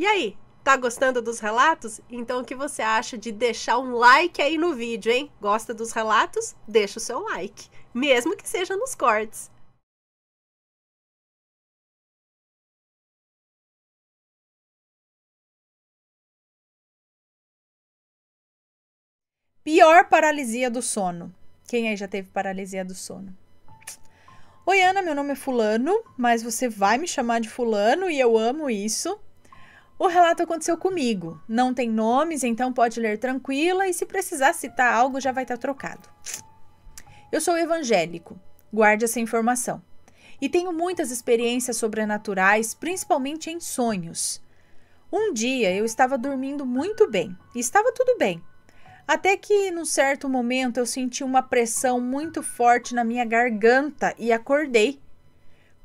E aí, tá gostando dos relatos? Então o que você acha de deixar um like aí no vídeo, hein? Gosta dos relatos? Deixa o seu like, mesmo que seja nos cortes. Pior paralisia do sono. Quem aí já teve paralisia do sono? Oi, Ana, meu nome é Fulano, mas você vai me chamar de Fulano e eu amo isso. O relato aconteceu comigo. Não tem nomes, então pode ler tranquila e se precisar citar algo já vai estar tá trocado. Eu sou evangélico. Guarde essa informação. E tenho muitas experiências sobrenaturais, principalmente em sonhos. Um dia eu estava dormindo muito bem e estava tudo bem. Até que, num certo momento, eu senti uma pressão muito forte na minha garganta e acordei.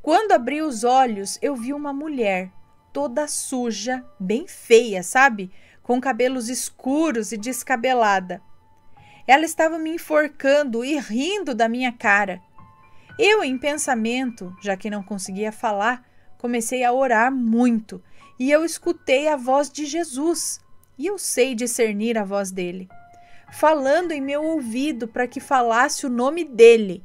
Quando abri os olhos, eu vi uma mulher toda suja, bem feia, sabe? Com cabelos escuros e descabelada. Ela estava me enforcando e rindo da minha cara. Eu, em pensamento, já que não conseguia falar, comecei a orar muito e eu escutei a voz de Jesus e eu sei discernir a voz dele, falando em meu ouvido para que falasse o nome dele.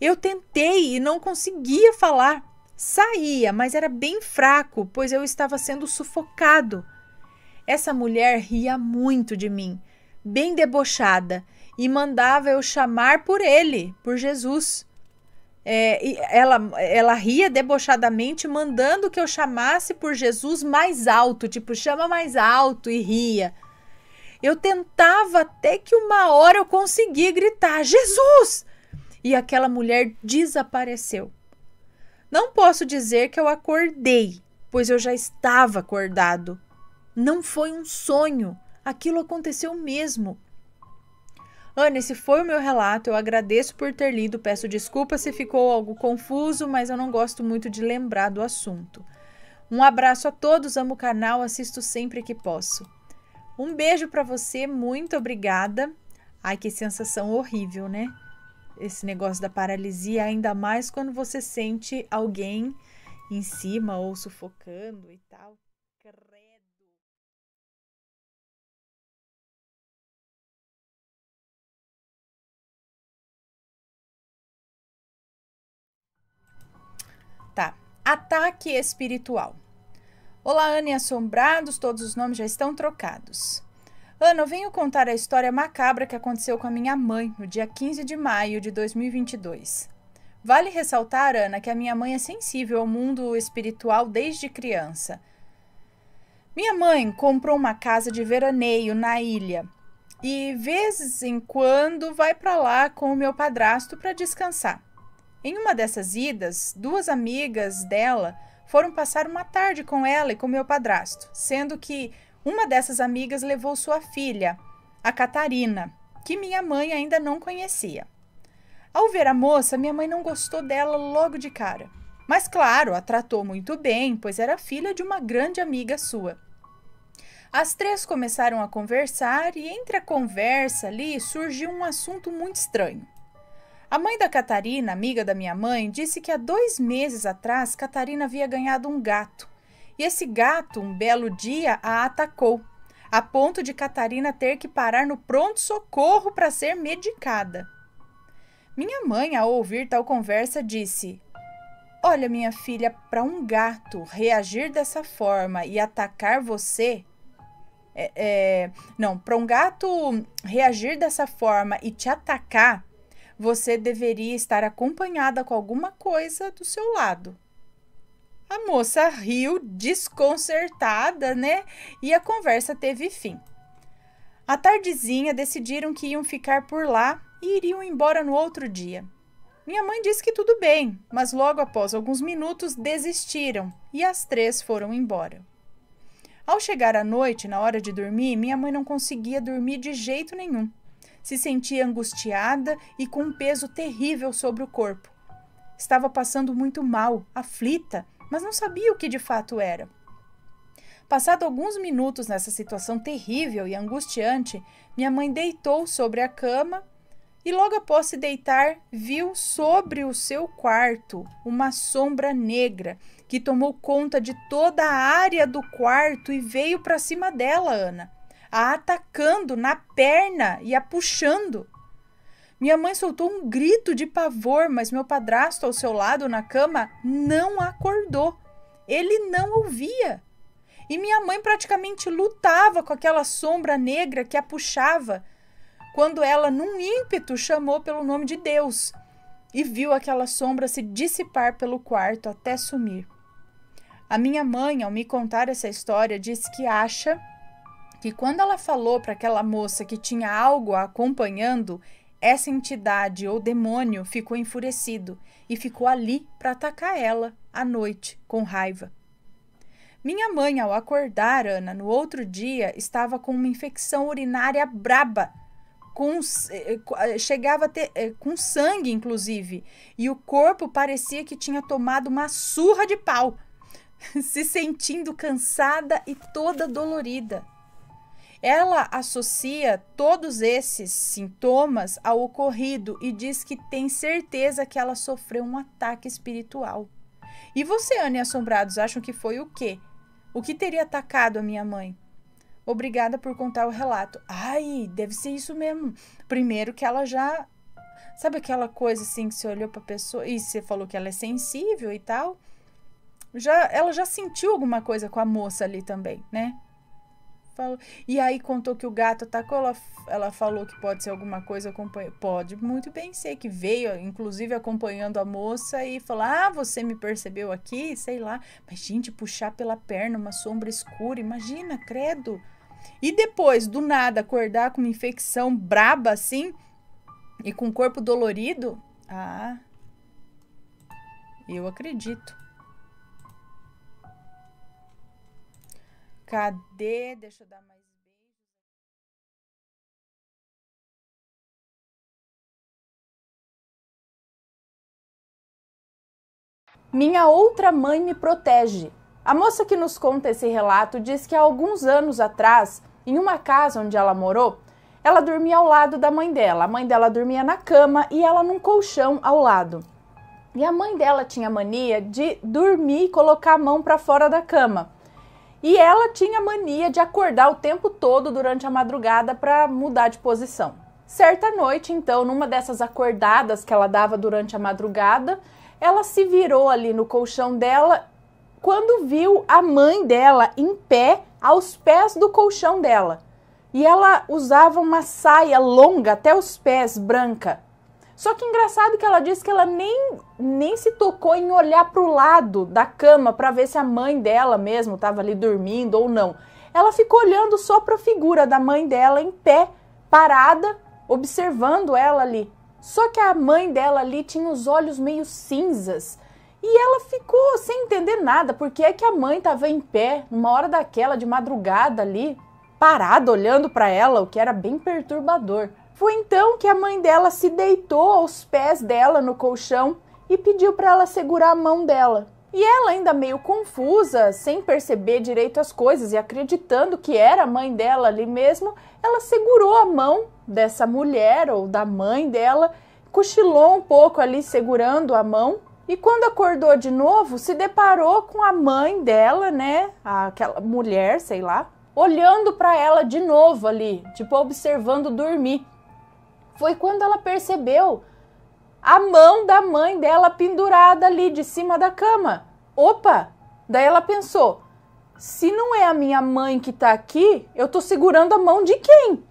Eu tentei e não conseguia falar. Saía, mas era bem fraco, pois eu estava sendo sufocado. Essa mulher ria muito de mim, bem debochada, e mandava eu chamar por ele, por Jesus. É, ela, ela ria debochadamente, mandando que eu chamasse por Jesus mais alto, tipo, chama mais alto e ria. Eu tentava até que uma hora eu consegui gritar: Jesus! E aquela mulher desapareceu. Não posso dizer que eu acordei, pois eu já estava acordado. Não foi um sonho, aquilo aconteceu mesmo. Ana, esse foi o meu relato. Eu agradeço por ter lido. Peço desculpa se ficou algo confuso, mas eu não gosto muito de lembrar do assunto. Um abraço a todos, amo o canal, assisto sempre que posso. Um beijo para você, muito obrigada. Ai, que sensação horrível, né? esse negócio da paralisia, ainda mais quando você sente alguém em cima ou sufocando e tal. Tá. Ataque espiritual. Olá, Anne Assombrados, todos os nomes já estão trocados. Ana, eu venho contar a história macabra que aconteceu com a minha mãe no dia 15 de maio de 2022. Vale ressaltar, Ana, que a minha mãe é sensível ao mundo espiritual desde criança. Minha mãe comprou uma casa de veraneio na ilha e, vezes em quando, vai para lá com o meu padrasto para descansar. Em uma dessas idas, duas amigas dela foram passar uma tarde com ela e com meu padrasto, sendo que uma dessas amigas levou sua filha, a Catarina, que minha mãe ainda não conhecia. Ao ver a moça, minha mãe não gostou dela logo de cara. Mas, claro, a tratou muito bem, pois era filha de uma grande amiga sua. As três começaram a conversar e, entre a conversa ali, surgiu um assunto muito estranho. A mãe da Catarina, amiga da minha mãe, disse que há dois meses atrás Catarina havia ganhado um gato e esse gato, um belo dia, a atacou, a ponto de Catarina ter que parar no pronto-socorro para ser medicada. Minha mãe, ao ouvir tal conversa, disse: Olha, minha filha, para um gato reagir dessa forma e atacar você. É, é, não, para um gato reagir dessa forma e te atacar, você deveria estar acompanhada com alguma coisa do seu lado. A moça riu, desconcertada, né? E a conversa teve fim. À tardezinha, decidiram que iam ficar por lá e iriam embora no outro dia. Minha mãe disse que tudo bem, mas logo após alguns minutos desistiram e as três foram embora. Ao chegar à noite, na hora de dormir, minha mãe não conseguia dormir de jeito nenhum. Se sentia angustiada e com um peso terrível sobre o corpo. Estava passando muito mal, aflita mas não sabia o que de fato era. Passado alguns minutos nessa situação terrível e angustiante, minha mãe deitou sobre a cama e logo após se deitar, viu sobre o seu quarto uma sombra negra que tomou conta de toda a área do quarto e veio para cima dela, Ana, a atacando na perna e a puxando. Minha mãe soltou um grito de pavor, mas meu padrasto ao seu lado na cama não acordou. Ele não ouvia. E minha mãe praticamente lutava com aquela sombra negra que a puxava, quando ela, num ímpeto, chamou pelo nome de Deus e viu aquela sombra se dissipar pelo quarto até sumir. A minha mãe, ao me contar essa história, disse que acha que quando ela falou para aquela moça que tinha algo a acompanhando, essa entidade ou demônio ficou enfurecido e ficou ali para atacar ela à noite, com raiva. Minha mãe, ao acordar, Ana, no outro dia, estava com uma infecção urinária braba. Com, eh, eh, eh, chegava a ter com sangue, inclusive, e o corpo parecia que tinha tomado uma surra de pau, se sentindo cansada e toda dolorida. Ela associa todos esses sintomas ao ocorrido e diz que tem certeza que ela sofreu um ataque espiritual. E você, Anne Assombrados, acham que foi o quê? O que teria atacado a minha mãe? Obrigada por contar o relato. Ai, deve ser isso mesmo. Primeiro que ela já. Sabe aquela coisa assim que você olhou pra pessoa e você falou que ela é sensível e tal? Já, ela já sentiu alguma coisa com a moça ali também, né? falou. E aí contou que o gato atacou. Ela, ela falou que pode ser alguma coisa. pode muito bem ser que veio, inclusive acompanhando a moça e falou: Ah, você me percebeu aqui, sei lá. Mas, gente, puxar pela perna uma sombra escura, imagina, credo. E depois, do nada, acordar com uma infecção braba assim e com o corpo dolorido? Ah, eu acredito. Cadê? Deixa eu dar mais Minha outra mãe me protege. A moça que nos conta esse relato diz que há alguns anos atrás, em uma casa onde ela morou, ela dormia ao lado da mãe dela. A mãe dela dormia na cama e ela num colchão ao lado. E a mãe dela tinha mania de dormir e colocar a mão para fora da cama. E ela tinha mania de acordar o tempo todo durante a madrugada para mudar de posição. Certa noite, então, numa dessas acordadas que ela dava durante a madrugada, ela se virou ali no colchão dela quando viu a mãe dela em pé aos pés do colchão dela. E ela usava uma saia longa até os pés, branca. Só que engraçado que ela disse que ela nem, nem se tocou em olhar para o lado da cama para ver se a mãe dela mesmo estava ali dormindo ou não. Ela ficou olhando só para a figura da mãe dela em pé, parada, observando ela ali. Só que a mãe dela ali tinha os olhos meio cinzas. E ela ficou sem entender nada, porque é que a mãe estava em pé, numa hora daquela de madrugada ali, parada olhando para ela, o que era bem perturbador. Foi então que a mãe dela se deitou aos pés dela no colchão e pediu para ela segurar a mão dela. E ela, ainda meio confusa, sem perceber direito as coisas e acreditando que era a mãe dela ali mesmo, ela segurou a mão dessa mulher ou da mãe dela, cochilou um pouco ali segurando a mão. E quando acordou de novo, se deparou com a mãe dela, né? Aquela mulher, sei lá, olhando para ela de novo ali, tipo observando dormir foi quando ela percebeu a mão da mãe dela pendurada ali de cima da cama. Opa! Daí ela pensou: se não é a minha mãe que tá aqui, eu tô segurando a mão de quem?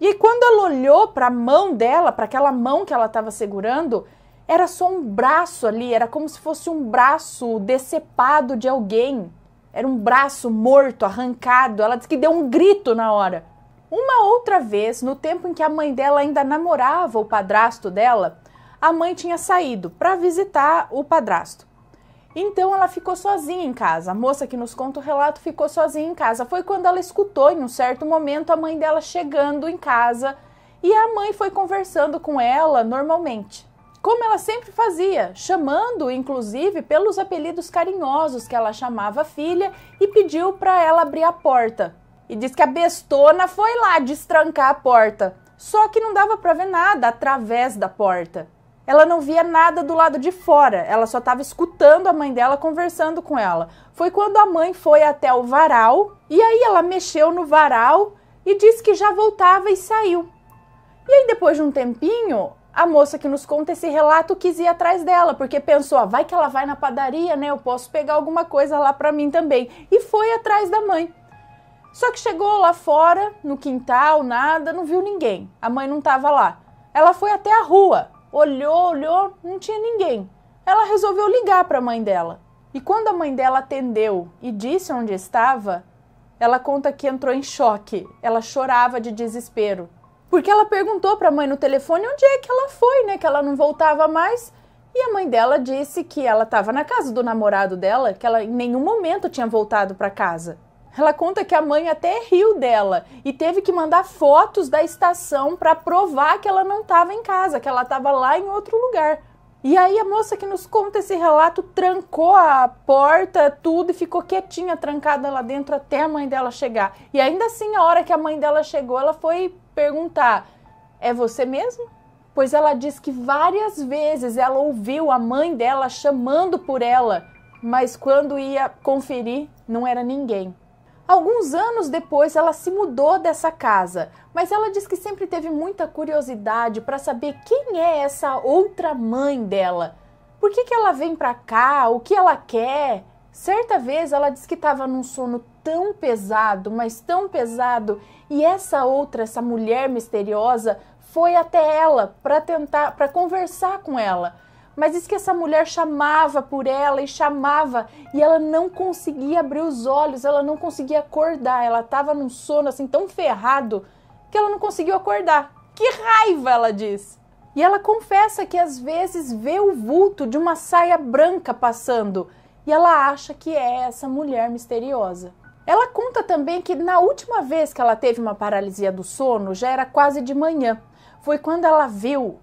E quando ela olhou para a mão dela, para aquela mão que ela estava segurando, era só um braço ali, era como se fosse um braço decepado de alguém. Era um braço morto, arrancado. Ela disse que deu um grito na hora. Uma outra vez, no tempo em que a mãe dela ainda namorava o padrasto dela, a mãe tinha saído para visitar o padrasto. Então ela ficou sozinha em casa. A moça que nos conta o relato ficou sozinha em casa. Foi quando ela escutou, em um certo momento, a mãe dela chegando em casa e a mãe foi conversando com ela normalmente, como ela sempre fazia, chamando inclusive pelos apelidos carinhosos que ela chamava a filha e pediu para ela abrir a porta. E diz que a bestona foi lá destrancar a porta. Só que não dava para ver nada através da porta. Ela não via nada do lado de fora, ela só estava escutando a mãe dela conversando com ela. Foi quando a mãe foi até o varal e aí ela mexeu no varal e disse que já voltava e saiu. E aí, depois de um tempinho, a moça que nos conta esse relato quis ir atrás dela, porque pensou: ah, vai que ela vai na padaria, né? Eu posso pegar alguma coisa lá para mim também. E foi atrás da mãe. Só que chegou lá fora, no quintal, nada, não viu ninguém. A mãe não estava lá. Ela foi até a rua, olhou, olhou, não tinha ninguém. Ela resolveu ligar para a mãe dela. E quando a mãe dela atendeu e disse onde estava, ela conta que entrou em choque. Ela chorava de desespero. Porque ela perguntou para a mãe no telefone onde é que ela foi, né? Que ela não voltava mais. E a mãe dela disse que ela estava na casa do namorado dela, que ela em nenhum momento tinha voltado para casa. Ela conta que a mãe até riu dela e teve que mandar fotos da estação para provar que ela não estava em casa, que ela estava lá em outro lugar. E aí a moça que nos conta esse relato trancou a porta, tudo, e ficou quietinha, trancada lá dentro até a mãe dela chegar. E ainda assim, a hora que a mãe dela chegou, ela foi perguntar: É você mesmo? Pois ela diz que várias vezes ela ouviu a mãe dela chamando por ela, mas quando ia conferir, não era ninguém. Alguns anos depois, ela se mudou dessa casa, mas ela diz que sempre teve muita curiosidade para saber quem é essa outra mãe dela. Por que, que ela vem para cá? O que ela quer? Certa vez ela diz que estava num sono tão pesado, mas tão pesado, e essa outra, essa mulher misteriosa, foi até ela para tentar, para conversar com ela mas diz que essa mulher chamava por ela e chamava e ela não conseguia abrir os olhos, ela não conseguia acordar, ela estava num sono assim tão ferrado que ela não conseguiu acordar. Que raiva, ela diz. E ela confessa que às vezes vê o vulto de uma saia branca passando e ela acha que é essa mulher misteriosa. Ela conta também que na última vez que ela teve uma paralisia do sono já era quase de manhã. Foi quando ela viu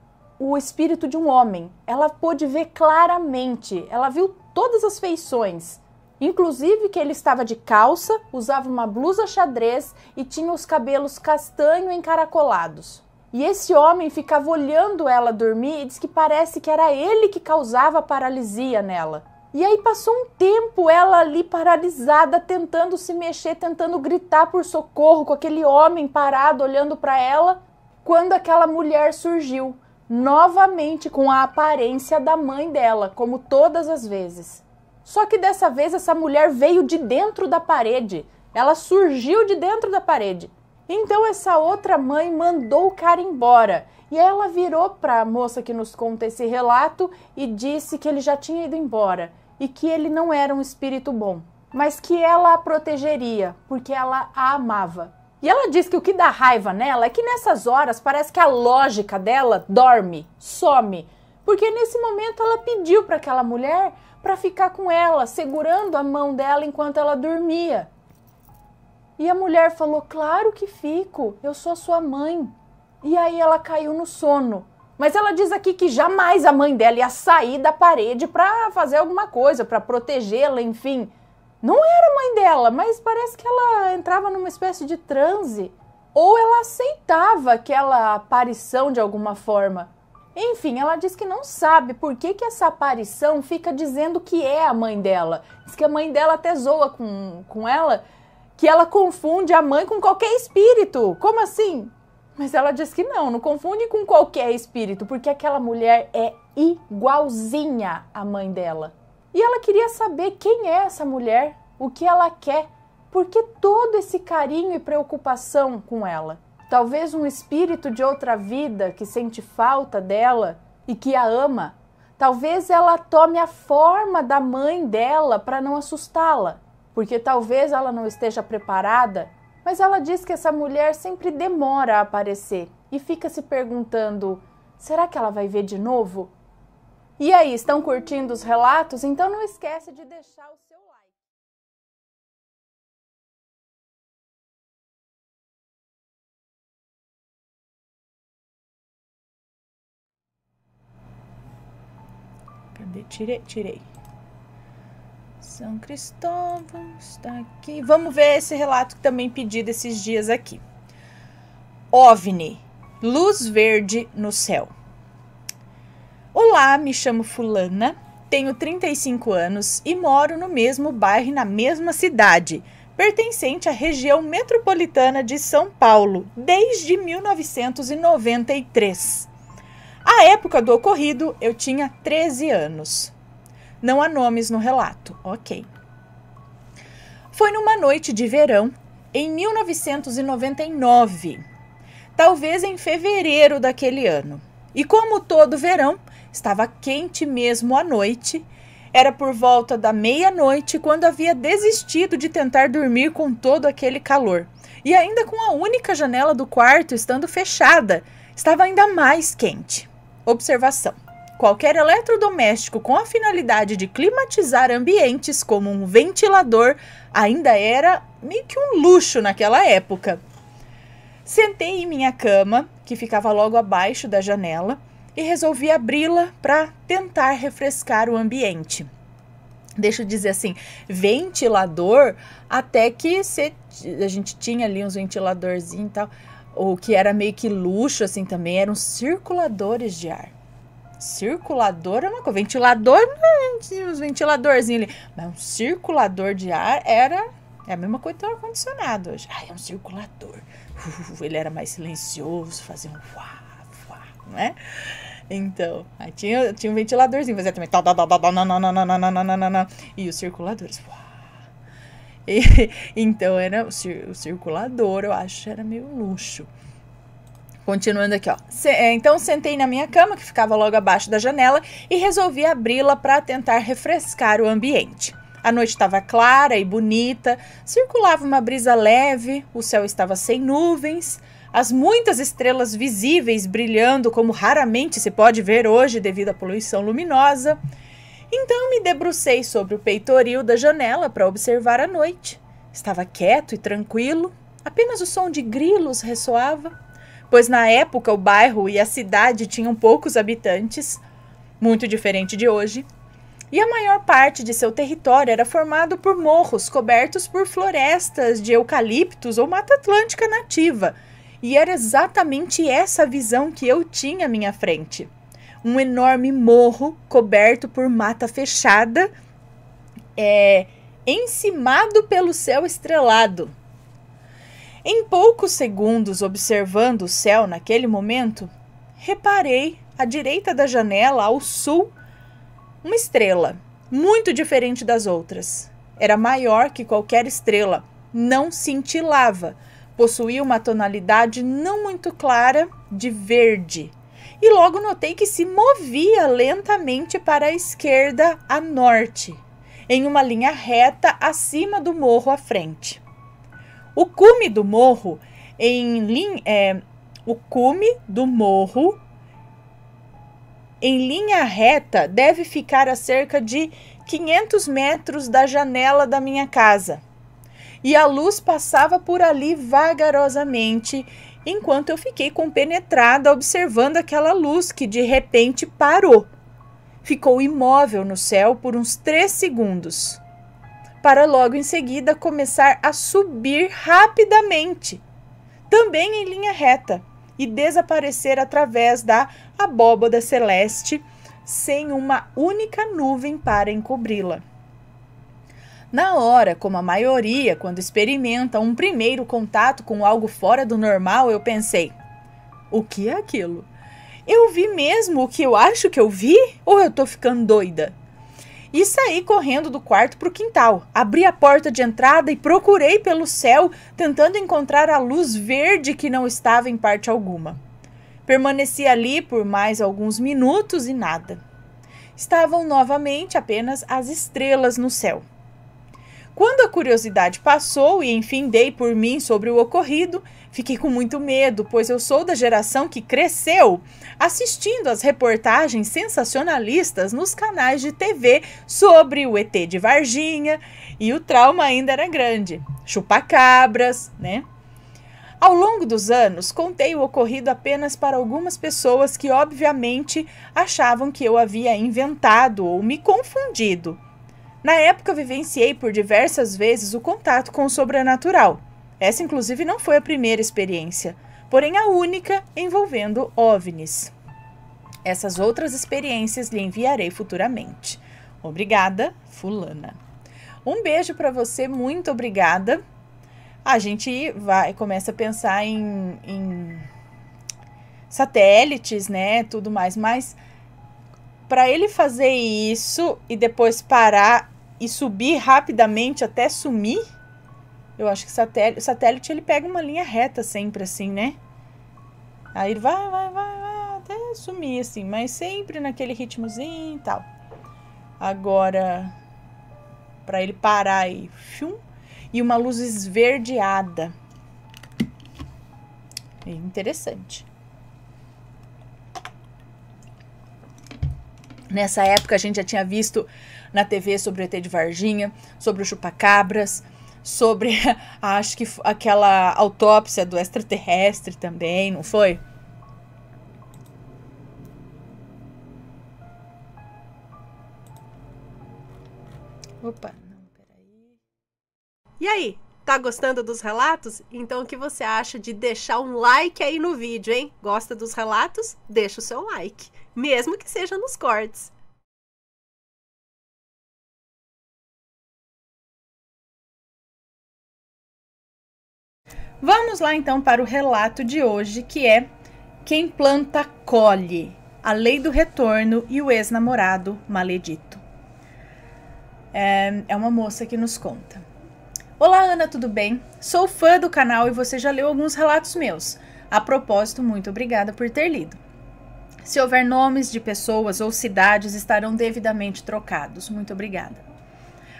o espírito de um homem. Ela pôde ver claramente, ela viu todas as feições, inclusive que ele estava de calça, usava uma blusa xadrez e tinha os cabelos castanho encaracolados. E esse homem ficava olhando ela dormir e diz que parece que era ele que causava paralisia nela. E aí passou um tempo ela ali paralisada, tentando se mexer, tentando gritar por socorro, com aquele homem parado olhando para ela, quando aquela mulher surgiu novamente com a aparência da mãe dela, como todas as vezes. Só que dessa vez essa mulher veio de dentro da parede. Ela surgiu de dentro da parede. Então essa outra mãe mandou o cara embora. E ela virou para a moça que nos conta esse relato e disse que ele já tinha ido embora e que ele não era um espírito bom, mas que ela a protegeria porque ela a amava. E ela diz que o que dá raiva nela é que nessas horas parece que a lógica dela dorme, some, porque nesse momento ela pediu para aquela mulher para ficar com ela, segurando a mão dela enquanto ela dormia. E a mulher falou: "Claro que fico, eu sou sua mãe". E aí ela caiu no sono. Mas ela diz aqui que jamais a mãe dela ia sair da parede para fazer alguma coisa, para protegê-la, enfim. Não era mãe dela, mas parece que ela entrava numa espécie de transe. Ou ela aceitava aquela aparição de alguma forma. Enfim, ela diz que não sabe por que, que essa aparição fica dizendo que é a mãe dela. Diz que a mãe dela até zoa com, com ela, que ela confunde a mãe com qualquer espírito. Como assim? Mas ela diz que não, não confunde com qualquer espírito, porque aquela mulher é igualzinha à mãe dela. E ela queria saber quem é essa mulher, o que ela quer, por que todo esse carinho e preocupação com ela. Talvez um espírito de outra vida que sente falta dela e que a ama. Talvez ela tome a forma da mãe dela para não assustá-la, porque talvez ela não esteja preparada. Mas ela diz que essa mulher sempre demora a aparecer e fica se perguntando: será que ela vai ver de novo? E aí, estão curtindo os relatos? Então não esquece de deixar o seu like. Cadê? Tirei, tirei. São Cristóvão está aqui. Vamos ver esse relato que também pedi desses dias aqui. OVNI, luz verde no céu. Olá, me chamo Fulana, tenho 35 anos e moro no mesmo bairro e na mesma cidade, pertencente à região metropolitana de São Paulo desde 1993. À época do ocorrido, eu tinha 13 anos. Não há nomes no relato, ok. Foi numa noite de verão, em 1999, talvez em fevereiro daquele ano. E como todo verão, Estava quente mesmo à noite. Era por volta da meia-noite quando havia desistido de tentar dormir com todo aquele calor. E ainda com a única janela do quarto estando fechada, estava ainda mais quente. Observação: qualquer eletrodoméstico com a finalidade de climatizar ambientes, como um ventilador, ainda era meio que um luxo naquela época. Sentei em minha cama, que ficava logo abaixo da janela, e resolvi abri-la para tentar refrescar o ambiente. Deixa eu dizer assim, ventilador, até que se, a gente tinha ali uns ventiladorzinhos e tal, o que era meio que luxo assim também, eram circuladores de ar. Circulador é uma coisa, ventilador, hum, tinha uns ventiladorzinhos ali, mas um circulador de ar era é a mesma coisa do ar-condicionado hoje. Ah, é um circulador. Uh, ele era mais silencioso, fazia um uau né? Então, aí tinha, tinha um ventiladorzinho, fazia também. E os circuladores. E, então, era o, cir o circulador, eu acho, era meio luxo. Continuando aqui, ó. É, então sentei na minha cama, que ficava logo abaixo da janela, e resolvi abri-la para tentar refrescar o ambiente. A noite estava clara e bonita, circulava uma brisa leve, o céu estava sem nuvens. As muitas estrelas visíveis brilhando como raramente se pode ver hoje devido à poluição luminosa. Então me debrucei sobre o peitoril da janela para observar a noite. Estava quieto e tranquilo, apenas o som de grilos ressoava, pois na época o bairro e a cidade tinham poucos habitantes, muito diferente de hoje, e a maior parte de seu território era formado por morros cobertos por florestas de eucaliptos ou mata atlântica nativa, e era exatamente essa visão que eu tinha à minha frente. Um enorme morro coberto por mata fechada, é, encimado pelo céu estrelado. Em poucos segundos, observando o céu naquele momento, reparei à direita da janela, ao sul, uma estrela, muito diferente das outras. Era maior que qualquer estrela, não cintilava, Possuía uma tonalidade não muito clara de verde, e logo notei que se movia lentamente para a esquerda a norte, em uma linha reta acima do morro à frente. O cume do morro em lin é, o cume do morro em linha reta deve ficar a cerca de 500 metros da janela da minha casa e a luz passava por ali vagarosamente, enquanto eu fiquei compenetrada observando aquela luz que de repente parou. Ficou imóvel no céu por uns três segundos, para logo em seguida começar a subir rapidamente, também em linha reta, e desaparecer através da abóbada celeste, sem uma única nuvem para encobri-la. Na hora, como a maioria, quando experimenta um primeiro contato com algo fora do normal, eu pensei: o que é aquilo? Eu vi mesmo o que eu acho que eu vi? Ou eu tô ficando doida? E saí correndo do quarto para o quintal. Abri a porta de entrada e procurei pelo céu, tentando encontrar a luz verde que não estava em parte alguma. Permaneci ali por mais alguns minutos e nada. Estavam novamente apenas as estrelas no céu. Quando a curiosidade passou e enfim dei por mim sobre o ocorrido, fiquei com muito medo, pois eu sou da geração que cresceu assistindo às reportagens sensacionalistas nos canais de TV sobre o ET de Varginha e o trauma ainda era grande. Chupacabras, né? Ao longo dos anos, contei o ocorrido apenas para algumas pessoas que, obviamente, achavam que eu havia inventado ou me confundido. Na época, vivenciei por diversas vezes o contato com o sobrenatural. Essa, inclusive, não foi a primeira experiência, porém a única envolvendo OVNIs. Essas outras experiências lhe enviarei futuramente. Obrigada, Fulana. Um beijo para você, muito obrigada. A gente vai começa a pensar em, em satélites, né? Tudo mais, mas para ele fazer isso e depois parar e subir rapidamente até sumir? Eu acho que satélite, o satélite ele pega uma linha reta sempre assim, né? Aí ele vai, vai, vai, vai até sumir assim, mas sempre naquele ritmozinho e tal. Agora para ele parar e fium, e uma luz esverdeada. É interessante. Nessa época a gente já tinha visto na TV sobre o ET de Varginha, sobre o Chupacabras, sobre acho que aquela autópsia do extraterrestre também, não foi? Opa, não, peraí. E aí, tá gostando dos relatos? Então o que você acha de deixar um like aí no vídeo, hein? Gosta dos relatos? Deixa o seu like, mesmo que seja nos cortes. Vamos lá então para o relato de hoje, que é Quem planta colhe, a lei do retorno e o ex-namorado maledito. É, é uma moça que nos conta. Olá Ana, tudo bem? Sou fã do canal e você já leu alguns relatos meus. A propósito, muito obrigada por ter lido. Se houver nomes de pessoas ou cidades, estarão devidamente trocados. Muito obrigada.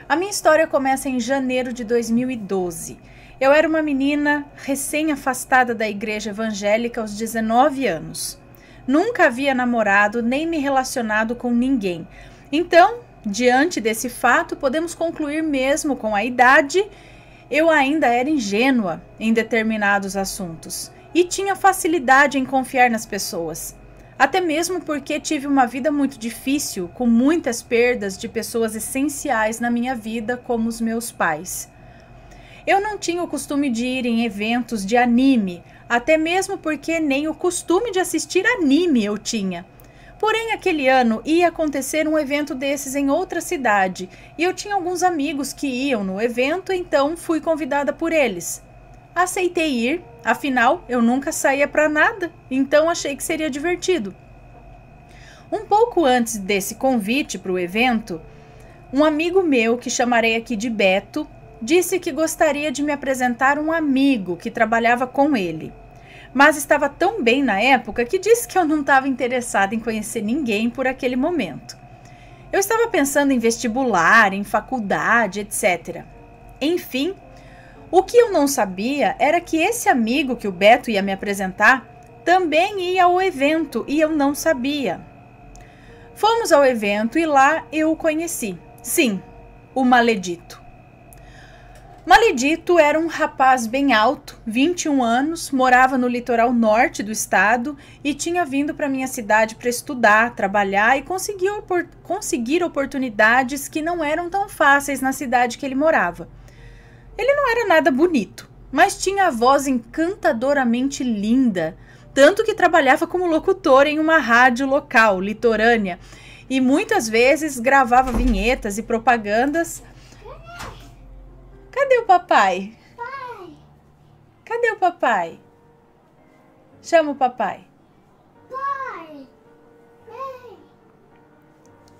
A minha história começa em janeiro de 2012 eu era uma menina recém-afastada da igreja evangélica aos 19 anos. Nunca havia namorado nem me relacionado com ninguém. Então, diante desse fato, podemos concluir mesmo com a idade, eu ainda era ingênua em determinados assuntos e tinha facilidade em confiar nas pessoas. Até mesmo porque tive uma vida muito difícil, com muitas perdas de pessoas essenciais na minha vida, como os meus pais. Eu não tinha o costume de ir em eventos de anime, até mesmo porque nem o costume de assistir anime eu tinha. Porém, aquele ano ia acontecer um evento desses em outra cidade e eu tinha alguns amigos que iam no evento, então fui convidada por eles. Aceitei ir, afinal eu nunca saía para nada, então achei que seria divertido. Um pouco antes desse convite para o evento, um amigo meu, que chamarei aqui de Beto, Disse que gostaria de me apresentar um amigo que trabalhava com ele, mas estava tão bem na época que disse que eu não estava interessada em conhecer ninguém por aquele momento. Eu estava pensando em vestibular, em faculdade, etc. Enfim, o que eu não sabia era que esse amigo que o Beto ia me apresentar também ia ao evento e eu não sabia. Fomos ao evento e lá eu o conheci. Sim, o maledito. Maledito era um rapaz bem alto, 21 anos, morava no litoral norte do estado e tinha vindo para minha cidade para estudar, trabalhar e conseguir, opor conseguir oportunidades que não eram tão fáceis na cidade que ele morava. Ele não era nada bonito, mas tinha a voz encantadoramente linda, tanto que trabalhava como locutor em uma rádio local, litorânea, e muitas vezes gravava vinhetas e propagandas Cadê o papai? Pai. Cadê o papai? Chama o papai. Pai.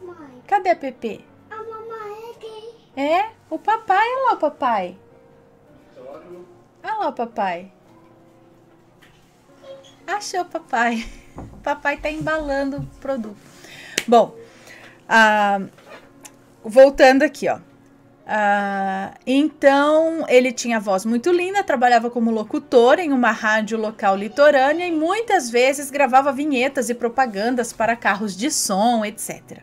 Mãe. Cadê a Pepe? A mamãe aqui. É? O papai, olha lá o papai. Olha lá o papai. Achou o papai. O papai tá embalando o produto. Bom, ah, voltando aqui, ó. Ah, então ele tinha voz muito linda, trabalhava como locutor em uma rádio local litorânea e muitas vezes gravava vinhetas e propagandas para carros de som, etc.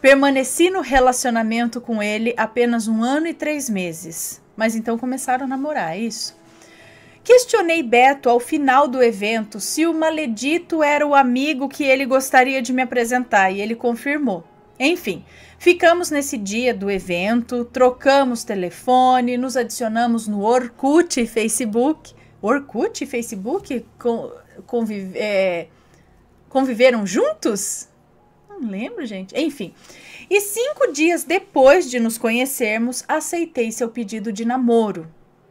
Permaneci no relacionamento com ele apenas um ano e três meses, mas então começaram a namorar, é isso. Questionei Beto ao final do evento se o maledito era o amigo que ele gostaria de me apresentar e ele confirmou. Enfim, ficamos nesse dia do evento, trocamos telefone, nos adicionamos no Orkut e Facebook. Orkut e Facebook convive, é, conviveram juntos? Não lembro, gente. Enfim. E cinco dias depois de nos conhecermos, aceitei seu pedido de namoro.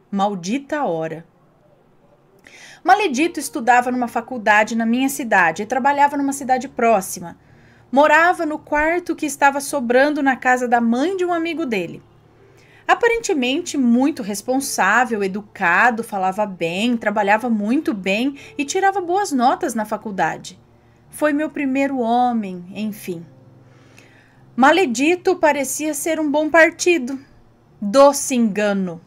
Maldita hora. Maledito estudava numa faculdade na minha cidade e trabalhava numa cidade próxima morava no quarto que estava sobrando na casa da mãe de um amigo dele. Aparentemente muito responsável, educado, falava bem, trabalhava muito bem e tirava boas notas na faculdade. Foi meu primeiro homem, enfim. Maledito parecia ser um bom partido. Doce engano.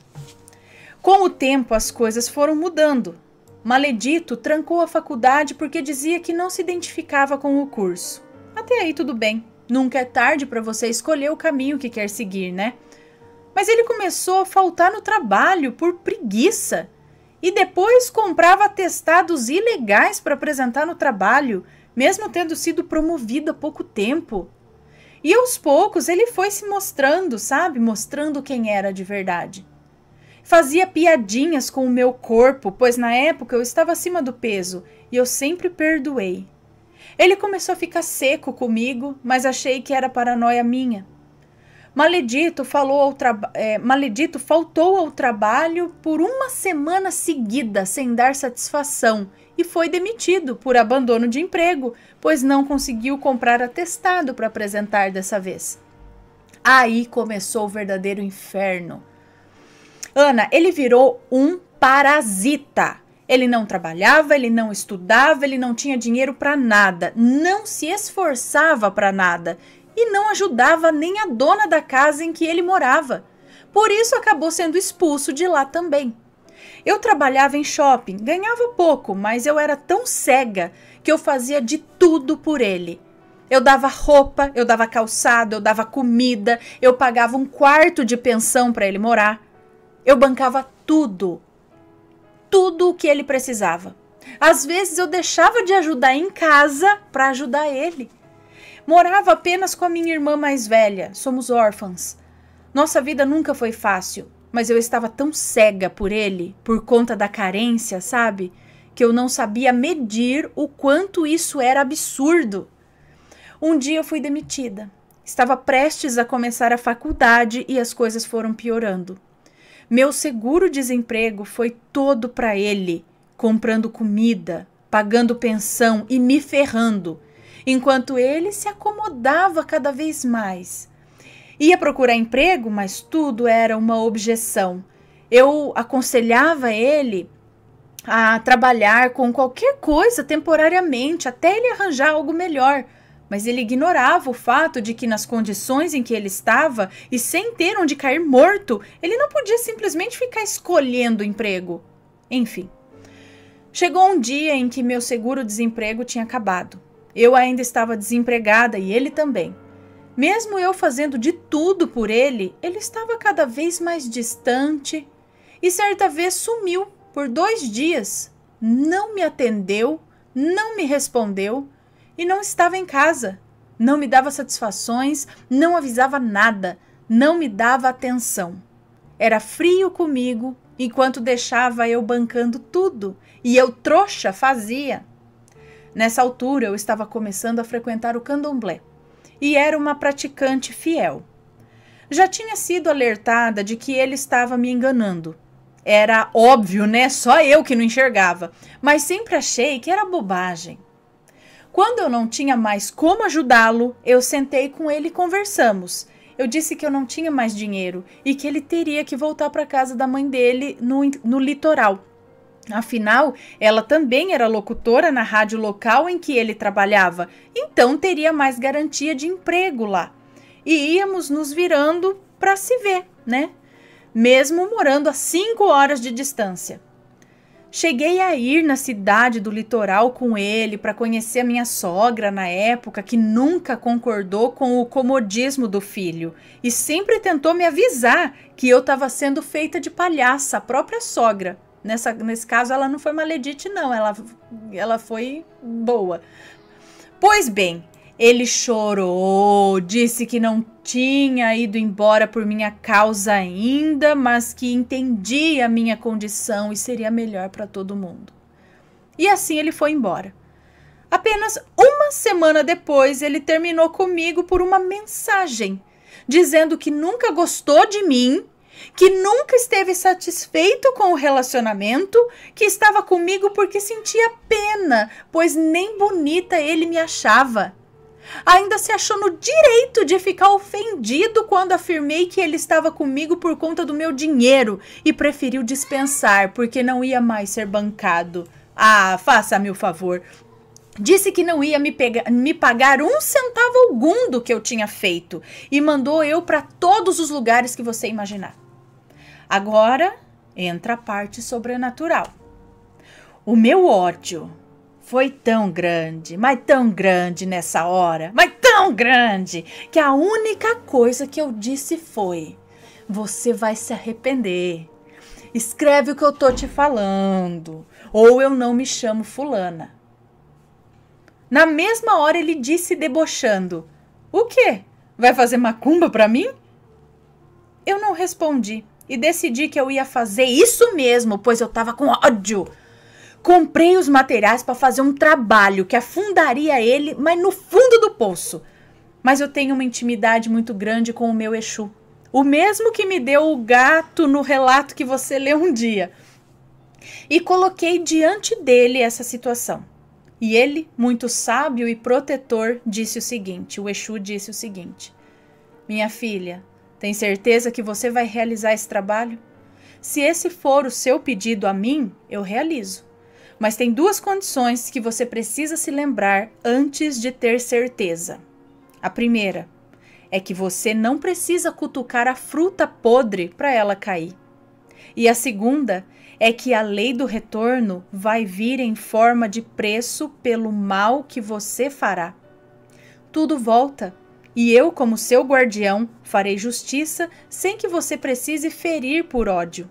Com o tempo, as coisas foram mudando. Maledito trancou a faculdade porque dizia que não se identificava com o curso. Até aí tudo bem. Nunca é tarde para você escolher o caminho que quer seguir, né? Mas ele começou a faltar no trabalho por preguiça e depois comprava atestados ilegais para apresentar no trabalho, mesmo tendo sido promovido há pouco tempo. E aos poucos ele foi se mostrando, sabe? Mostrando quem era de verdade. Fazia piadinhas com o meu corpo, pois na época eu estava acima do peso e eu sempre perdoei. Ele começou a ficar seco comigo, mas achei que era paranoia minha. Maledito, falou é, Maledito faltou ao trabalho por uma semana seguida sem dar satisfação e foi demitido por abandono de emprego, pois não conseguiu comprar atestado para apresentar dessa vez. Aí começou o verdadeiro inferno. Ana, ele virou um parasita. Ele não trabalhava, ele não estudava, ele não tinha dinheiro para nada, não se esforçava para nada e não ajudava nem a dona da casa em que ele morava. Por isso acabou sendo expulso de lá também. Eu trabalhava em shopping, ganhava pouco, mas eu era tão cega que eu fazia de tudo por ele. Eu dava roupa, eu dava calçado, eu dava comida, eu pagava um quarto de pensão para ele morar. Eu bancava tudo tudo o que ele precisava. Às vezes eu deixava de ajudar em casa para ajudar ele. Morava apenas com a minha irmã mais velha, somos órfãs. Nossa vida nunca foi fácil, mas eu estava tão cega por ele, por conta da carência, sabe? Que eu não sabia medir o quanto isso era absurdo. Um dia eu fui demitida. Estava prestes a começar a faculdade e as coisas foram piorando. Meu seguro-desemprego foi todo para ele, comprando comida, pagando pensão e me ferrando, enquanto ele se acomodava cada vez mais. Ia procurar emprego, mas tudo era uma objeção. Eu aconselhava ele a trabalhar com qualquer coisa temporariamente até ele arranjar algo melhor mas ele ignorava o fato de que, nas condições em que ele estava e sem ter onde cair morto, ele não podia simplesmente ficar escolhendo emprego. Enfim. Chegou um dia em que meu seguro-desemprego tinha acabado. Eu ainda estava desempregada e ele também. Mesmo eu fazendo de tudo por ele, ele estava cada vez mais distante e certa vez sumiu por dois dias. Não me atendeu, não me respondeu e não estava em casa. Não me dava satisfações, não avisava nada, não me dava atenção. Era frio comigo enquanto deixava eu bancando tudo e eu trouxa fazia. Nessa altura eu estava começando a frequentar o candomblé e era uma praticante fiel. Já tinha sido alertada de que ele estava me enganando. Era óbvio, né? Só eu que não enxergava, mas sempre achei que era bobagem. Quando eu não tinha mais como ajudá-lo, eu sentei com ele e conversamos. Eu disse que eu não tinha mais dinheiro e que ele teria que voltar para casa da mãe dele no, no litoral. Afinal, ela também era locutora na rádio local em que ele trabalhava, então teria mais garantia de emprego lá. E íamos nos virando para se ver, né? Mesmo morando a cinco horas de distância. Cheguei a ir na cidade do litoral com ele para conhecer a minha sogra na época, que nunca concordou com o comodismo do filho e sempre tentou me avisar que eu estava sendo feita de palhaça, a própria sogra. Nessa, nesse caso, ela não foi maledite, não, ela, ela foi boa. Pois bem, ele chorou, disse que não tinha ido embora por minha causa ainda, mas que entendia a minha condição e seria melhor para todo mundo. E assim ele foi embora. Apenas uma semana depois, ele terminou comigo por uma mensagem, dizendo que nunca gostou de mim, que nunca esteve satisfeito com o relacionamento, que estava comigo porque sentia pena, pois nem bonita ele me achava ainda se achou no direito de ficar ofendido quando afirmei que ele estava comigo por conta do meu dinheiro e preferiu dispensar porque não ia mais ser bancado. Ah, faça-me o favor. Disse que não ia me, pegar, me pagar um centavo algum do que eu tinha feito e mandou eu para todos os lugares que você imaginar. Agora entra a parte sobrenatural. O meu ódio foi tão grande, mas tão grande nessa hora, mas tão grande, que a única coisa que eu disse foi: você vai se arrepender. Escreve o que eu tô te falando, ou eu não me chamo fulana. Na mesma hora ele disse debochando: "O quê? Vai fazer macumba para mim?" Eu não respondi e decidi que eu ia fazer isso mesmo, pois eu tava com ódio Comprei os materiais para fazer um trabalho que afundaria ele, mas no fundo do poço. Mas eu tenho uma intimidade muito grande com o meu Exu. O mesmo que me deu o gato no relato que você leu um dia. E coloquei diante dele essa situação. E ele, muito sábio e protetor, disse o seguinte: o Exu disse o seguinte: Minha filha, tem certeza que você vai realizar esse trabalho? Se esse for o seu pedido a mim, eu realizo. Mas tem duas condições que você precisa se lembrar antes de ter certeza. A primeira é que você não precisa cutucar a fruta podre para ela cair. E a segunda é que a lei do retorno vai vir em forma de preço pelo mal que você fará. Tudo volta e eu, como seu guardião, farei justiça sem que você precise ferir por ódio.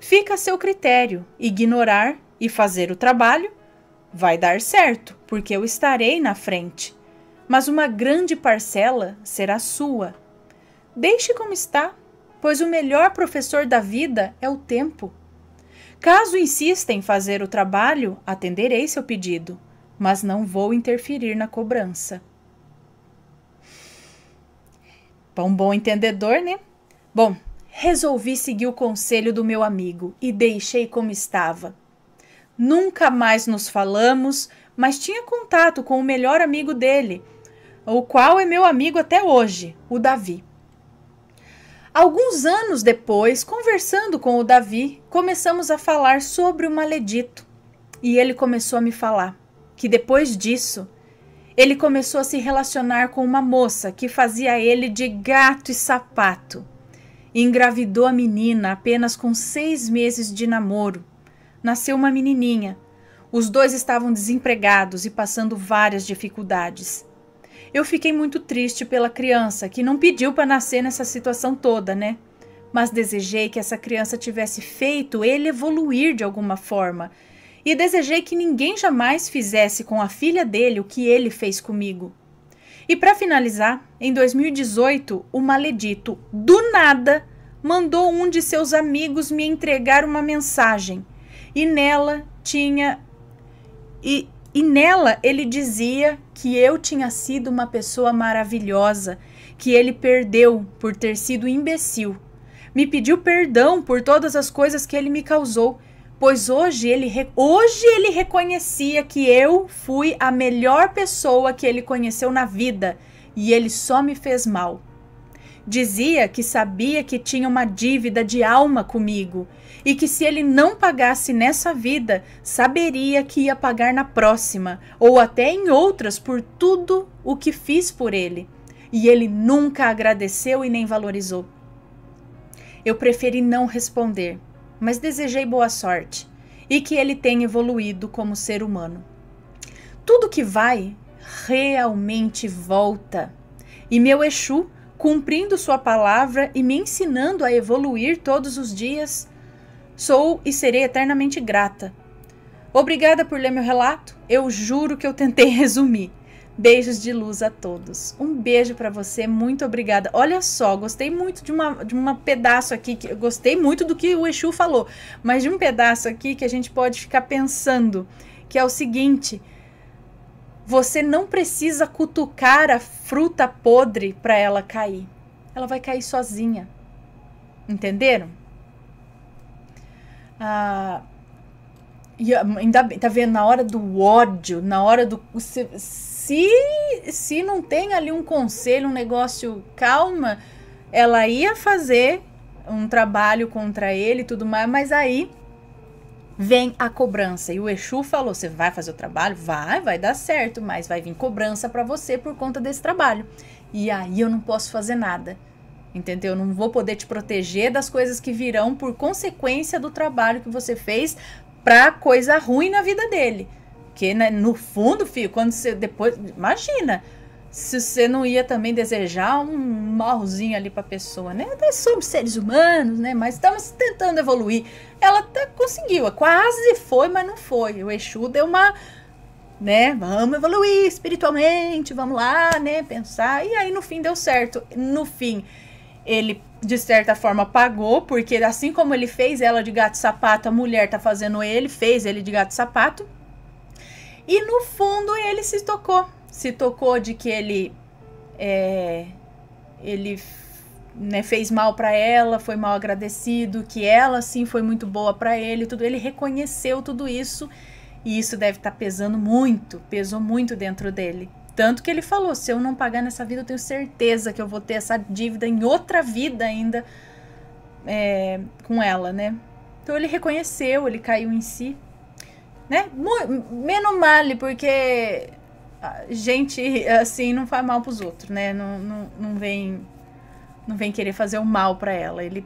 Fica a seu critério ignorar e fazer o trabalho, vai dar certo, porque eu estarei na frente. Mas uma grande parcela será sua. Deixe como está, pois o melhor professor da vida é o tempo. Caso insista em fazer o trabalho, atenderei seu pedido, mas não vou interferir na cobrança. Pão bom entendedor, né? Bom, resolvi seguir o conselho do meu amigo e deixei como estava. Nunca mais nos falamos, mas tinha contato com o melhor amigo dele, o qual é meu amigo até hoje, o Davi. Alguns anos depois, conversando com o Davi, começamos a falar sobre o maledito. E ele começou a me falar que depois disso, ele começou a se relacionar com uma moça que fazia ele de gato e sapato. Engravidou a menina apenas com seis meses de namoro nasceu uma menininha. Os dois estavam desempregados e passando várias dificuldades. Eu fiquei muito triste pela criança, que não pediu para nascer nessa situação toda, né? Mas desejei que essa criança tivesse feito ele evoluir de alguma forma. E desejei que ninguém jamais fizesse com a filha dele o que ele fez comigo. E para finalizar, em 2018, o maledito, do nada, mandou um de seus amigos me entregar uma mensagem e nela tinha e, e nela ele dizia que eu tinha sido uma pessoa maravilhosa, que ele perdeu por ter sido imbecil. Me pediu perdão por todas as coisas que ele me causou, pois hoje ele, hoje ele reconhecia que eu fui a melhor pessoa que ele conheceu na vida e ele só me fez mal. Dizia que sabia que tinha uma dívida de alma comigo e que se ele não pagasse nessa vida, saberia que ia pagar na próxima ou até em outras por tudo o que fiz por ele. E ele nunca agradeceu e nem valorizou. Eu preferi não responder, mas desejei boa sorte e que ele tenha evoluído como ser humano. Tudo que vai realmente volta. E meu Exu cumprindo Sua palavra e me ensinando a evoluir todos os dias. Sou e serei eternamente grata. Obrigada por ler meu relato. Eu juro que eu tentei resumir. Beijos de luz a todos. Um beijo para você, muito obrigada. Olha só, gostei muito de uma de um pedaço aqui, que, gostei muito do que o Exu falou, mas de um pedaço aqui que a gente pode ficar pensando, que é o seguinte: você não precisa cutucar a fruta podre para ela cair. Ela vai cair sozinha. Entenderam? Ah, e ainda bem, tá vendo? Na hora do ódio, na hora do. Se, se, se não tem ali um conselho, um negócio calma, ela ia fazer um trabalho contra ele e tudo mais, mas aí vem a cobrança. E o Exu falou: você vai fazer o trabalho? Vai, vai dar certo, mas vai vir cobrança para você por conta desse trabalho. E aí eu não posso fazer nada. Entendeu? Eu não vou poder te proteger das coisas que virão por consequência do trabalho que você fez para coisa ruim na vida dele. Porque, né, no fundo, filho, quando você depois. Imagina, se você não ia também desejar um morrozinho ali para a pessoa, né? Nós somos seres humanos, né? Mas estamos tentando evoluir. Ela até conseguiu, quase foi, mas não foi. O Exu deu uma, né? Vamos evoluir espiritualmente, vamos lá, né? Pensar. E aí no fim deu certo. No fim, ele de certa forma pagou, porque assim como ele fez ela de gato sapato, a mulher tá fazendo ele, fez ele de gato sapato. E no fundo ele se tocou se tocou de que ele é, ele né, fez mal para ela, foi mal agradecido, que ela sim foi muito boa para ele, tudo ele reconheceu tudo isso e isso deve estar tá pesando muito, pesou muito dentro dele. Tanto que ele falou: se eu não pagar nessa vida, eu tenho certeza que eu vou ter essa dívida em outra vida ainda é, com ela, né? Então ele reconheceu, ele caiu em si, né? Menos mal, porque gente assim não faz mal pros outros, né? Não, não, não vem não vem querer fazer o mal para ela. Ele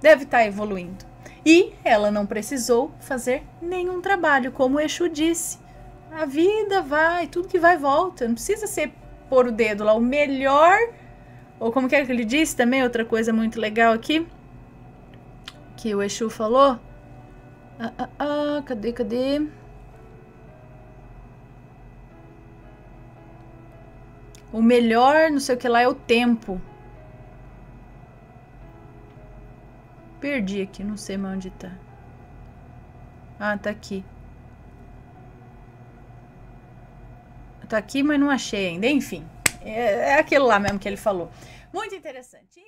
deve estar tá evoluindo. E ela não precisou fazer nenhum trabalho, como o Exu disse. A vida vai, tudo que vai volta. Não precisa ser pôr o dedo lá. O melhor, ou como que é que ele disse também, outra coisa muito legal aqui, que o Exu falou. Ah, ah, ah, cadê, cadê? O melhor, não sei o que lá, é o tempo. Perdi aqui, não sei mais onde tá. Ah, tá aqui. Tá aqui, mas não achei ainda. Enfim, é, é aquilo lá mesmo que ele falou. Muito interessante.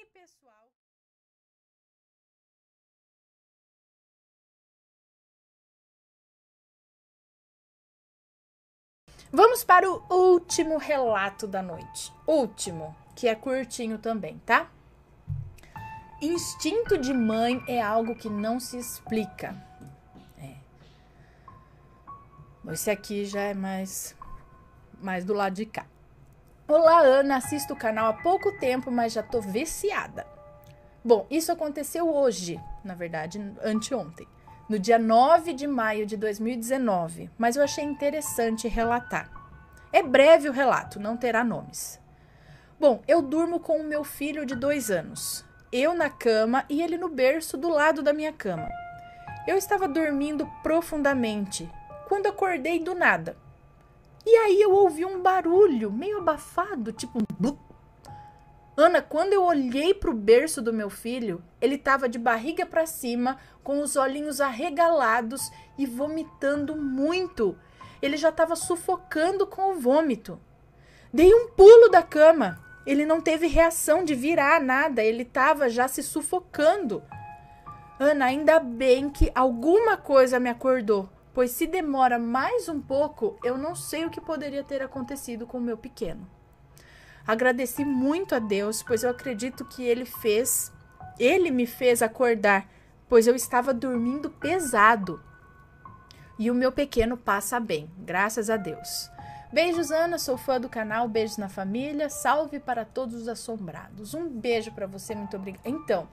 Vamos para o último relato da noite. Último, que é curtinho também, tá? Instinto de mãe é algo que não se explica. É. Esse aqui já é mais, mais do lado de cá. Olá, Ana. Assisto o canal há pouco tempo, mas já tô viciada. Bom, isso aconteceu hoje, na verdade, anteontem no dia 9 de maio de 2019, mas eu achei interessante relatar. É breve o relato, não terá nomes. Bom, eu durmo com o meu filho de dois anos, eu na cama e ele no berço do lado da minha cama. Eu estava dormindo profundamente quando acordei do nada. E aí eu ouvi um barulho meio abafado, tipo um blup, Ana, quando eu olhei para o berço do meu filho, ele estava de barriga para cima, com os olhinhos arregalados e vomitando muito. Ele já estava sufocando com o vômito. Dei um pulo da cama. Ele não teve reação de virar nada, ele estava já se sufocando. Ana, ainda bem que alguma coisa me acordou, pois se demora mais um pouco, eu não sei o que poderia ter acontecido com o meu pequeno. Agradeci muito a Deus, pois eu acredito que ele fez, ele me fez acordar, pois eu estava dormindo pesado. E o meu pequeno passa bem, graças a Deus. Beijos, Ana, sou fã do canal, beijos na família, salve para todos os assombrados. Um beijo para você, muito obrigada. Então,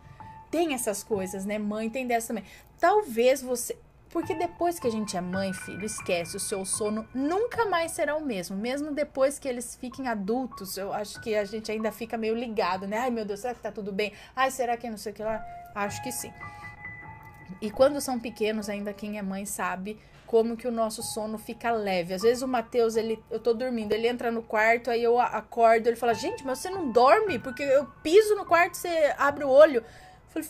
tem essas coisas, né? Mãe tem dessa também. Talvez você. Porque depois que a gente é mãe, filho, esquece, o seu sono nunca mais será o mesmo. Mesmo depois que eles fiquem adultos, eu acho que a gente ainda fica meio ligado, né? Ai meu Deus, será que tá tudo bem? Ai, será que não sei o que lá? Acho que sim. E quando são pequenos, ainda quem é mãe sabe como que o nosso sono fica leve. Às vezes o Matheus, ele, eu tô dormindo, ele entra no quarto, aí eu acordo, ele fala: "Gente, mas você não dorme? Porque eu piso no quarto, você abre o olho".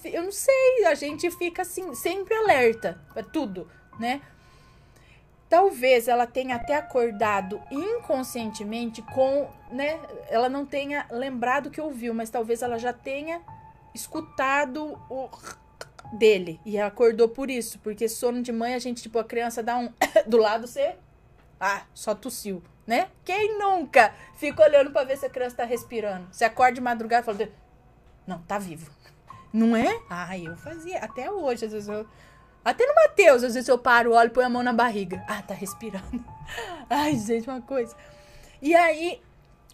Eu não sei, a gente fica assim, sempre alerta para tudo, né? Talvez ela tenha até acordado inconscientemente com, né? Ela não tenha lembrado que ouviu, mas talvez ela já tenha escutado o dele e acordou por isso, porque sono de mãe a gente, tipo, a criança dá um do lado você ah, só tossiu, né? Quem nunca fica olhando para ver se a criança tá respirando? Você acorda de madrugada e fala: "Não, tá vivo". Não é? Ah, eu fazia. Até hoje, às vezes eu. Até no Matheus, às vezes eu paro, olho, põe a mão na barriga. Ah, tá respirando. Ai, gente, uma coisa. E aí.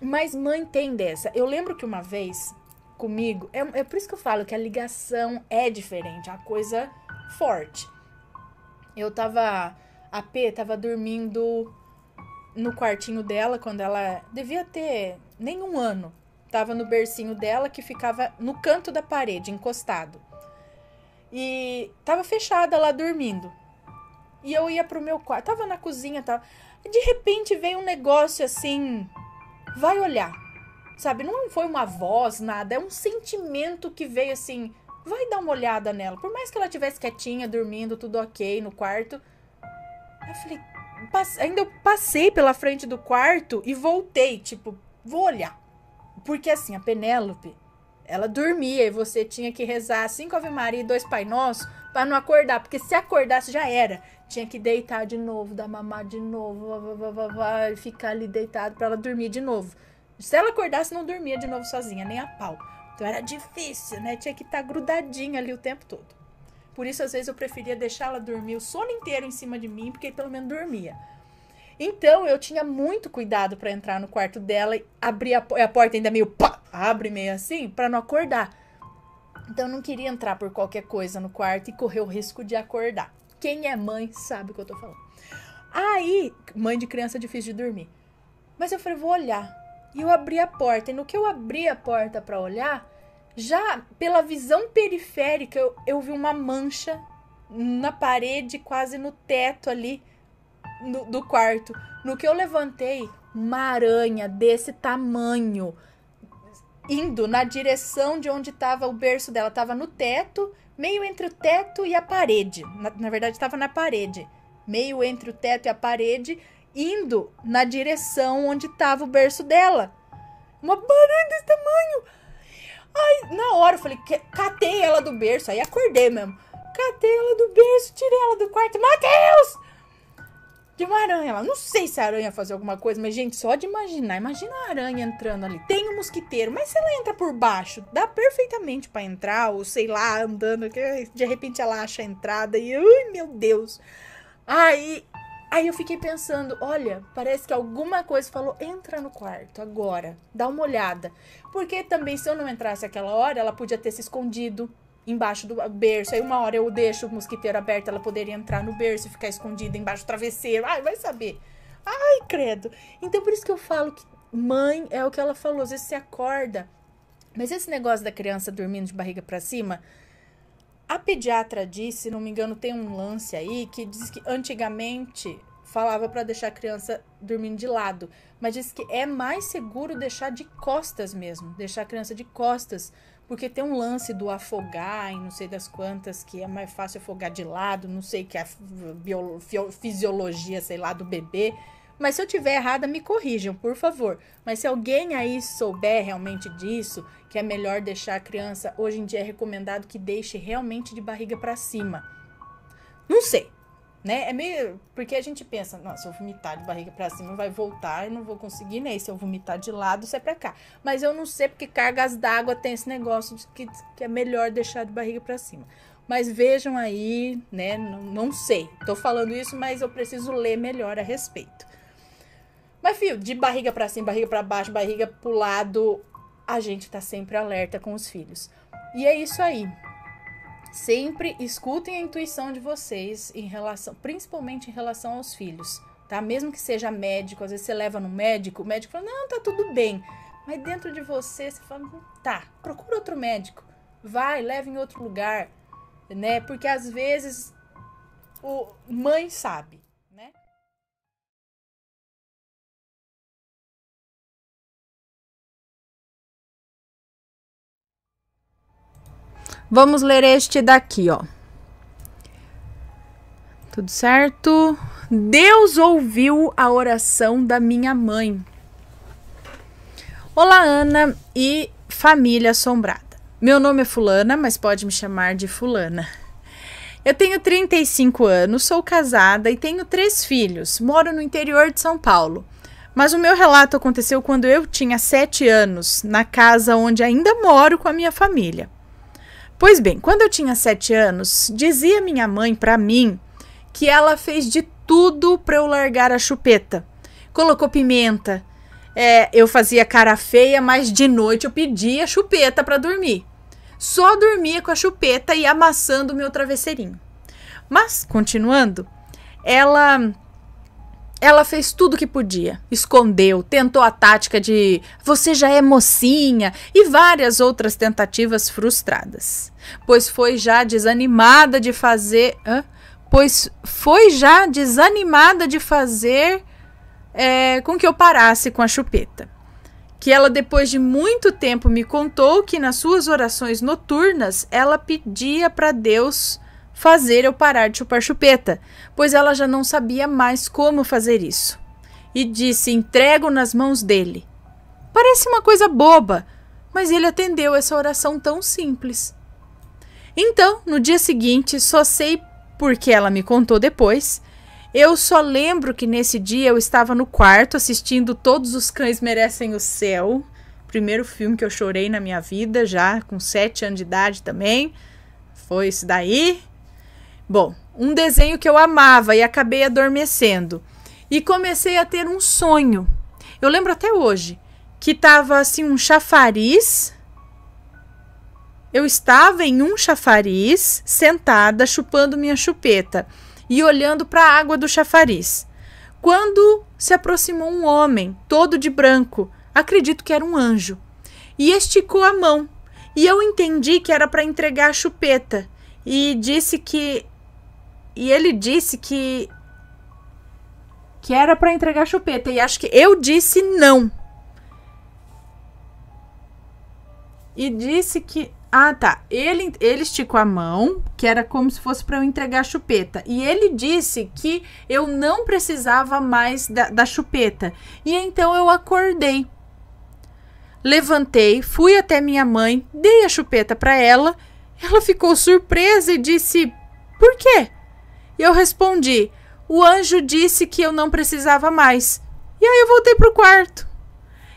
Mas mãe tem dessa. Eu lembro que uma vez comigo. É, é por isso que eu falo que a ligação é diferente, é uma coisa forte. Eu tava. A P tava dormindo no quartinho dela quando ela devia ter nem um ano estava no bercinho dela que ficava no canto da parede, encostado. E estava fechada lá dormindo. E eu ia pro meu quarto, tava na cozinha, tava. de repente veio um negócio assim, vai olhar. Sabe, não foi uma voz, nada, é um sentimento que veio assim, vai dar uma olhada nela. Por mais que ela tivesse quietinha, dormindo, tudo OK no quarto. Eu falei, ainda eu passei pela frente do quarto e voltei, tipo, vou olhar. Porque assim, a Penélope, ela dormia e você tinha que rezar cinco Ave Maria e dois Pai Nosso para não acordar, porque se acordasse já era. Tinha que deitar de novo, dar mamar de novo, vá, vá, vá, e ficar ali deitado para ela dormir de novo. Se ela acordasse, não dormia de novo sozinha, nem a pau. Então era difícil, né? Tinha que estar tá grudadinha ali o tempo todo. Por isso, às vezes, eu preferia deixá-la dormir o sono inteiro em cima de mim, porque pelo menos dormia. Então eu tinha muito cuidado para entrar no quarto dela e abrir a, a porta ainda meio pá, abre meio assim para não acordar. Então eu não queria entrar por qualquer coisa no quarto e correr o risco de acordar. Quem é mãe sabe o que eu tô falando. Aí, mãe de criança é difícil de dormir. Mas eu falei, vou olhar. E eu abri a porta. E no que eu abri a porta para olhar, já pela visão periférica, eu, eu vi uma mancha na parede, quase no teto ali no, do quarto. No que eu levantei, uma aranha desse tamanho indo na direção de onde estava o berço dela. Tava no teto, meio entre o teto e a parede. Na, na verdade, estava na parede. Meio entre o teto e a parede, indo na direção onde estava o berço dela. Uma aranha desse tamanho! Ai, na hora eu falei, catei ela do berço. Aí acordei mesmo. Catei ela do berço, tirei ela do quarto. Matheus! de uma aranha lá. Não sei se a aranha fazer alguma coisa, mas, gente, só de imaginar. Imagina a aranha entrando ali. Tem um mosquiteiro, mas se ela entra por baixo, dá perfeitamente para entrar, ou sei lá, andando, que de repente ela acha a entrada e, ai, meu Deus. Aí, aí eu fiquei pensando, olha, parece que alguma coisa falou, entra no quarto agora, dá uma olhada. Porque também se eu não entrasse aquela hora, ela podia ter se escondido embaixo do berço. Aí uma hora eu deixo o mosquiteiro aberto, ela poderia entrar no berço e ficar escondida embaixo do travesseiro. Ai, vai saber. Ai, credo. Então por isso que eu falo que mãe é o que ela falou, às vezes você acorda. Mas esse negócio da criança dormindo de barriga para cima, a pediatra disse, se não me engano, tem um lance aí que diz que antigamente falava para deixar a criança dormindo de lado, mas diz que é mais seguro deixar de costas mesmo, deixar a criança de costas porque tem um lance do afogar e não sei das quantas, que é mais fácil afogar de lado, não sei que é a bio, fisiologia, sei lá, do bebê. Mas se eu tiver errada, me corrijam, por favor. Mas se alguém aí souber realmente disso, que é melhor deixar a criança, hoje em dia é recomendado que deixe realmente de barriga para cima. Não sei, né? É meio. Porque a gente pensa, nossa, se eu vomitar de barriga para cima, vai voltar, e não vou conseguir, nem né? se eu vomitar de lado, se é pra cá. Mas eu não sei porque cargas d'água tem esse negócio de que, que é melhor deixar de barriga para cima. Mas vejam aí, né? Não, não sei. Tô falando isso, mas eu preciso ler melhor a respeito. Mas, filho, de barriga para cima, barriga para baixo, barriga pro lado, a gente tá sempre alerta com os filhos. E é isso aí. Sempre escutem a intuição de vocês em relação, principalmente em relação aos filhos, tá? Mesmo que seja médico, às vezes você leva no médico, o médico fala: "Não, tá tudo bem". Mas dentro de você você fala: "Tá, procura outro médico. Vai, leva em outro lugar", né? Porque às vezes o mãe sabe, Vamos ler este daqui, ó. Tudo certo? Deus ouviu a oração da minha mãe. Olá, Ana e família assombrada. Meu nome é Fulana, mas pode me chamar de Fulana. Eu tenho 35 anos, sou casada e tenho três filhos. Moro no interior de São Paulo. Mas o meu relato aconteceu quando eu tinha sete anos, na casa onde ainda moro com a minha família. Pois bem, quando eu tinha sete anos, dizia minha mãe para mim que ela fez de tudo para eu largar a chupeta. Colocou pimenta. É, eu fazia cara feia, mas de noite eu pedia chupeta para dormir. Só dormia com a chupeta e amassando o meu travesseirinho. Mas, continuando, ela ela fez tudo o que podia. Escondeu, tentou a tática de você já é mocinha e várias outras tentativas frustradas. Pois foi já desanimada de fazer. Hã? Pois foi já desanimada de fazer é, com que eu parasse com a chupeta. Que ela, depois de muito tempo, me contou que nas suas orações noturnas ela pedia para Deus fazer eu parar de chupar chupeta, pois ela já não sabia mais como fazer isso. E disse: entrego nas mãos dele. Parece uma coisa boba, mas ele atendeu essa oração tão simples. Então, no dia seguinte, só sei porque ela me contou depois. Eu só lembro que nesse dia eu estava no quarto assistindo Todos os Cães Merecem o Céu. Primeiro filme que eu chorei na minha vida, já com sete anos de idade também. Foi isso daí. Bom, um desenho que eu amava e acabei adormecendo. E comecei a ter um sonho. Eu lembro até hoje que estava assim um chafariz. Eu estava em um chafariz, sentada, chupando minha chupeta e olhando para a água do chafariz. Quando se aproximou um homem, todo de branco, acredito que era um anjo, e esticou a mão. E eu entendi que era para entregar a chupeta e disse que e ele disse que que era para entregar chupeta e acho que eu disse não. E disse que ah, tá. Ele, ele esticou a mão, que era como se fosse para eu entregar a chupeta. E ele disse que eu não precisava mais da, da chupeta. E então eu acordei. Levantei, fui até minha mãe, dei a chupeta para ela. Ela ficou surpresa e disse: Por quê? E eu respondi: O anjo disse que eu não precisava mais. E aí eu voltei pro quarto.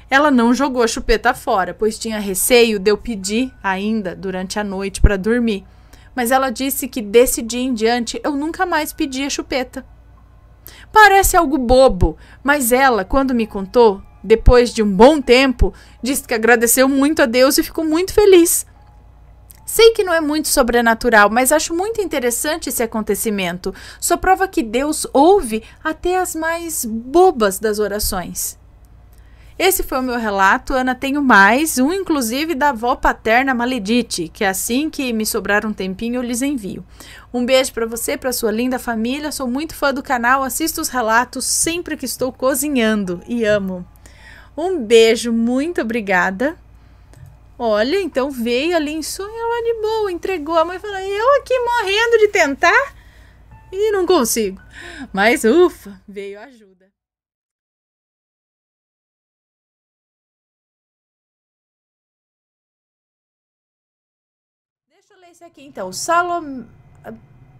Ela não jogou a chupeta fora, pois tinha receio de eu pedir ainda durante a noite para dormir. Mas ela disse que desse dia em diante eu nunca mais pedi a chupeta. Parece algo bobo, mas ela, quando me contou, depois de um bom tempo, disse que agradeceu muito a Deus e ficou muito feliz. Sei que não é muito sobrenatural, mas acho muito interessante esse acontecimento. Só prova que Deus ouve até as mais bobas das orações. Esse foi o meu relato. Ana, tenho mais, um inclusive da avó paterna Maledite, que é assim que me sobrar um tempinho eu lhes envio. Um beijo para você, para sua linda família. Sou muito fã do canal, assisto os relatos sempre que estou cozinhando e amo. Um beijo, muito obrigada. Olha, então veio ali em sonho, ela de boa, entregou. A mãe falou: Eu aqui morrendo de tentar e não consigo. Mas ufa, veio ajuda. Deixa eu ler esse aqui então. Salomé.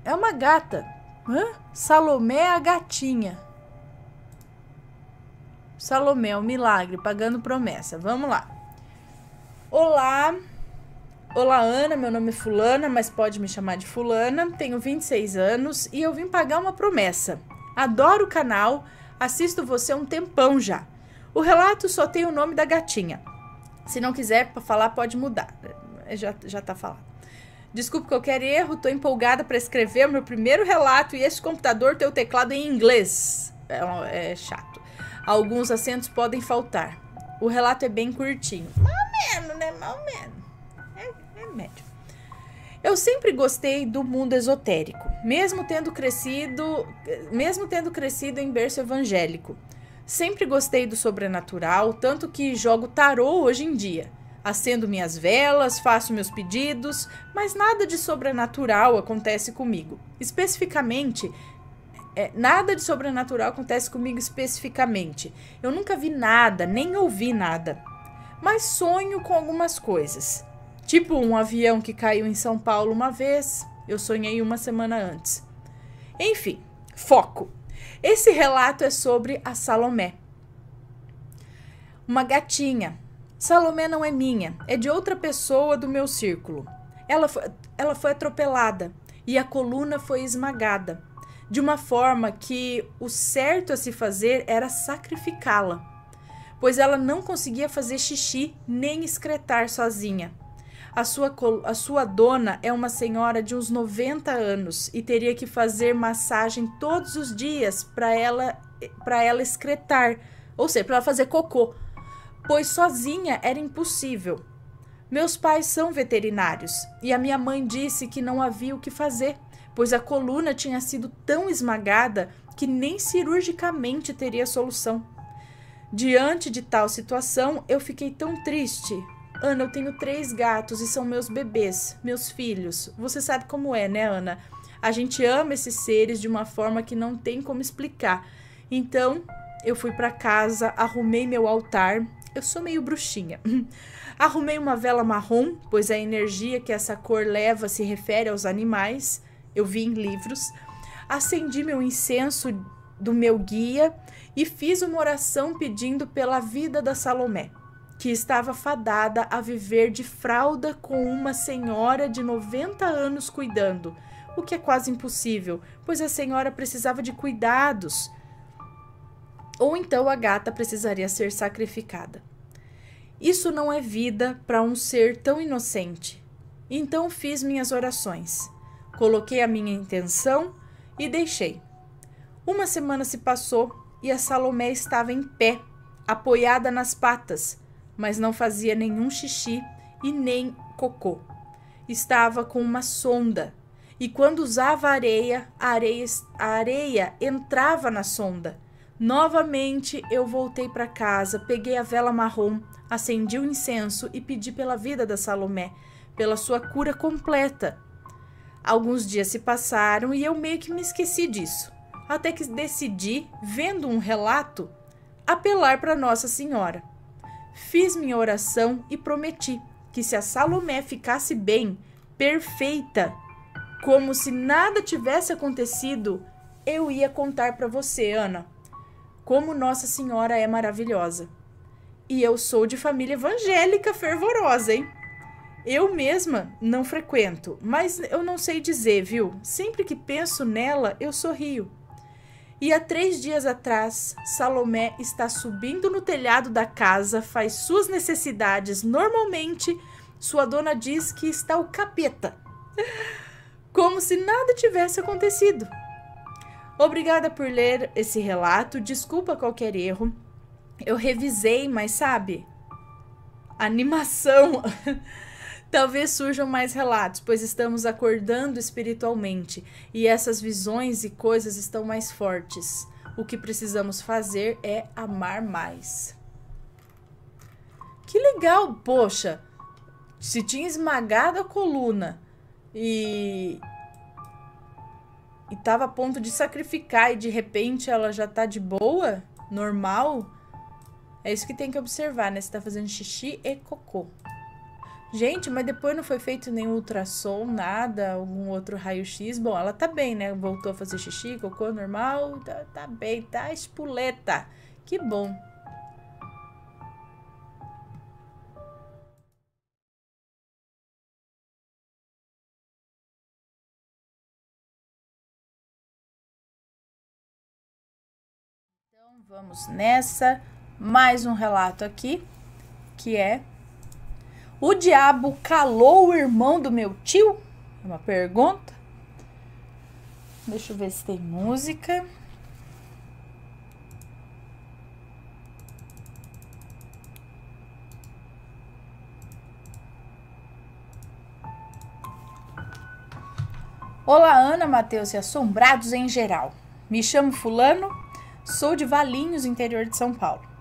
É uma gata. Hã? Salomé é a gatinha. Salomé, o é um milagre, pagando promessa. Vamos lá. Olá, Olá, Ana. Meu nome é Fulana, mas pode me chamar de Fulana. Tenho 26 anos e eu vim pagar uma promessa. Adoro o canal, assisto você há um tempão já. O relato só tem o nome da gatinha. Se não quiser falar, pode mudar. É, já, já tá falado. Desculpe qualquer erro, tô empolgada para escrever meu primeiro relato e esse computador tem o teclado em inglês. É, é chato. Alguns acentos podem faltar. O relato é bem curtinho menos, né? Mais ou menos. É, é médio. Eu sempre gostei do mundo esotérico, mesmo tendo crescido, mesmo tendo crescido em berço evangélico. Sempre gostei do sobrenatural, tanto que jogo tarô hoje em dia. Acendo minhas velas, faço meus pedidos, mas nada de sobrenatural acontece comigo. Especificamente, é, nada de sobrenatural acontece comigo especificamente. Eu nunca vi nada, nem ouvi nada mas sonho com algumas coisas. Tipo um avião que caiu em São Paulo uma vez, eu sonhei uma semana antes. Enfim, foco. Esse relato é sobre a Salomé. Uma gatinha. Salomé não é minha, é de outra pessoa do meu círculo. Ela foi, ela foi atropelada e a coluna foi esmagada, de uma forma que o certo a se fazer era sacrificá-la pois ela não conseguia fazer xixi nem excretar sozinha. A sua, a sua dona é uma senhora de uns 90 anos e teria que fazer massagem todos os dias para ela, para ela excretar, ou seja, para ela fazer cocô, pois sozinha era impossível. Meus pais são veterinários e a minha mãe disse que não havia o que fazer, pois a coluna tinha sido tão esmagada que nem cirurgicamente teria solução. Diante de tal situação, eu fiquei tão triste. Ana, eu tenho três gatos e são meus bebês, meus filhos. Você sabe como é, né, Ana? A gente ama esses seres de uma forma que não tem como explicar. Então, eu fui para casa, arrumei meu altar. Eu sou meio bruxinha. arrumei uma vela marrom, pois a energia que essa cor leva se refere aos animais. Eu vi em livros. Acendi meu incenso do meu guia e fiz uma oração pedindo pela vida da Salomé, que estava fadada a viver de fralda com uma senhora de 90 anos cuidando, o que é quase impossível, pois a senhora precisava de cuidados. Ou então a gata precisaria ser sacrificada. Isso não é vida para um ser tão inocente. Então fiz minhas orações, coloquei a minha intenção e deixei. Uma semana se passou e a Salomé estava em pé, apoiada nas patas, mas não fazia nenhum xixi e nem cocô. Estava com uma sonda, e quando usava areia, a areia, a areia entrava na sonda. Novamente eu voltei para casa, peguei a vela marrom, acendi o incenso e pedi pela vida da Salomé, pela sua cura completa. Alguns dias se passaram e eu meio que me esqueci disso até que decidi, vendo um relato, apelar para Nossa Senhora. Fiz minha oração e prometi que se a Salomé ficasse bem, perfeita, como se nada tivesse acontecido, eu ia contar para você, Ana, como Nossa Senhora é maravilhosa. E eu sou de família evangélica fervorosa, hein? Eu mesma não frequento, mas eu não sei dizer, viu? Sempre que penso nela, eu sorrio. E há três dias atrás, Salomé está subindo no telhado da casa, faz suas necessidades normalmente. Sua dona diz que está o capeta. Como se nada tivesse acontecido. Obrigada por ler esse relato. Desculpa qualquer erro. Eu revisei, mas sabe? Animação. Talvez surjam mais relatos, pois estamos acordando espiritualmente e essas visões e coisas estão mais fortes. O que precisamos fazer é amar mais. Que legal, poxa! Se tinha esmagado a coluna e e tava a ponto de sacrificar e de repente ela já tá de boa, normal. É isso que tem que observar, né? Se tá fazendo xixi e cocô. Gente, mas depois não foi feito nenhum ultrassom, nada, algum outro raio-x. Bom, ela tá bem, né? Voltou a fazer xixi, cocô normal, tá, tá bem, tá espuleta. Que bom. Então vamos nessa. Mais um relato aqui, que é o diabo calou o irmão do meu tio? É uma pergunta. Deixa eu ver se tem música. Olá, Ana, Matheus e Assombrados em geral. Me chamo Fulano, sou de Valinhos, interior de São Paulo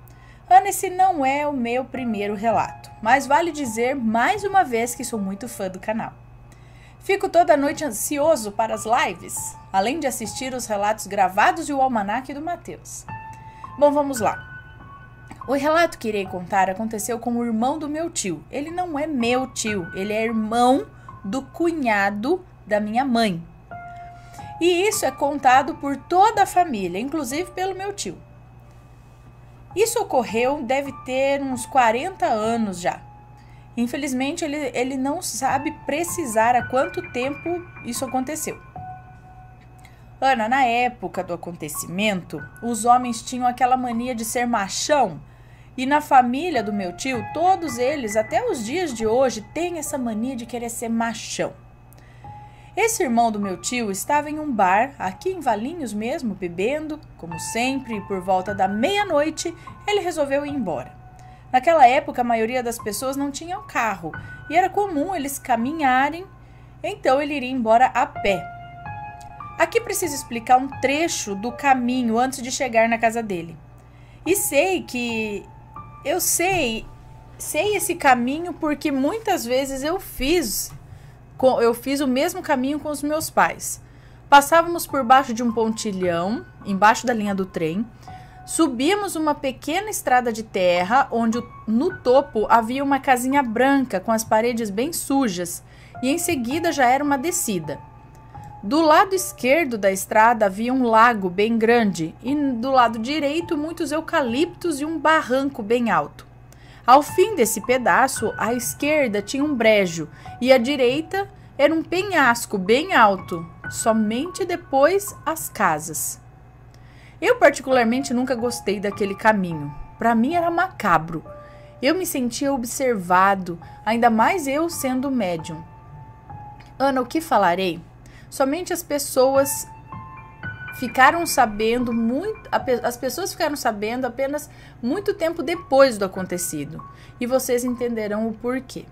esse não é o meu primeiro relato, mas vale dizer mais uma vez que sou muito fã do canal. Fico toda noite ansioso para as lives, além de assistir os relatos gravados e o almanaque do Matheus. Bom, vamos lá. O relato que irei contar aconteceu com o irmão do meu tio. Ele não é meu tio, ele é irmão do cunhado da minha mãe. E isso é contado por toda a família, inclusive pelo meu tio. Isso ocorreu, deve ter uns 40 anos já. Infelizmente, ele, ele não sabe precisar há quanto tempo isso aconteceu. Ana, na época do acontecimento, os homens tinham aquela mania de ser machão. E na família do meu tio, todos eles, até os dias de hoje, têm essa mania de querer ser machão. Esse irmão do meu tio estava em um bar, aqui em Valinhos mesmo, bebendo, como sempre, e por volta da meia-noite ele resolveu ir embora. Naquela época, a maioria das pessoas não tinha um carro e era comum eles caminharem, então ele iria embora a pé. Aqui preciso explicar um trecho do caminho antes de chegar na casa dele. E sei que. Eu sei. Sei esse caminho porque muitas vezes eu fiz eu fiz o mesmo caminho com os meus pais. Passávamos por baixo de um pontilhão, embaixo da linha do trem. Subíamos uma pequena estrada de terra, onde no topo havia uma casinha branca com as paredes bem sujas, e em seguida já era uma descida. Do lado esquerdo da estrada havia um lago bem grande, e do lado direito muitos eucaliptos e um barranco bem alto. Ao fim desse pedaço, à esquerda tinha um brejo e à direita era um penhasco bem alto, somente depois as casas. Eu, particularmente, nunca gostei daquele caminho. Para mim era macabro. Eu me sentia observado, ainda mais eu sendo médium. Ana, o que falarei? Somente as pessoas ficaram sabendo muito, as pessoas ficaram sabendo apenas muito tempo depois do acontecido, e vocês entenderão o porquê.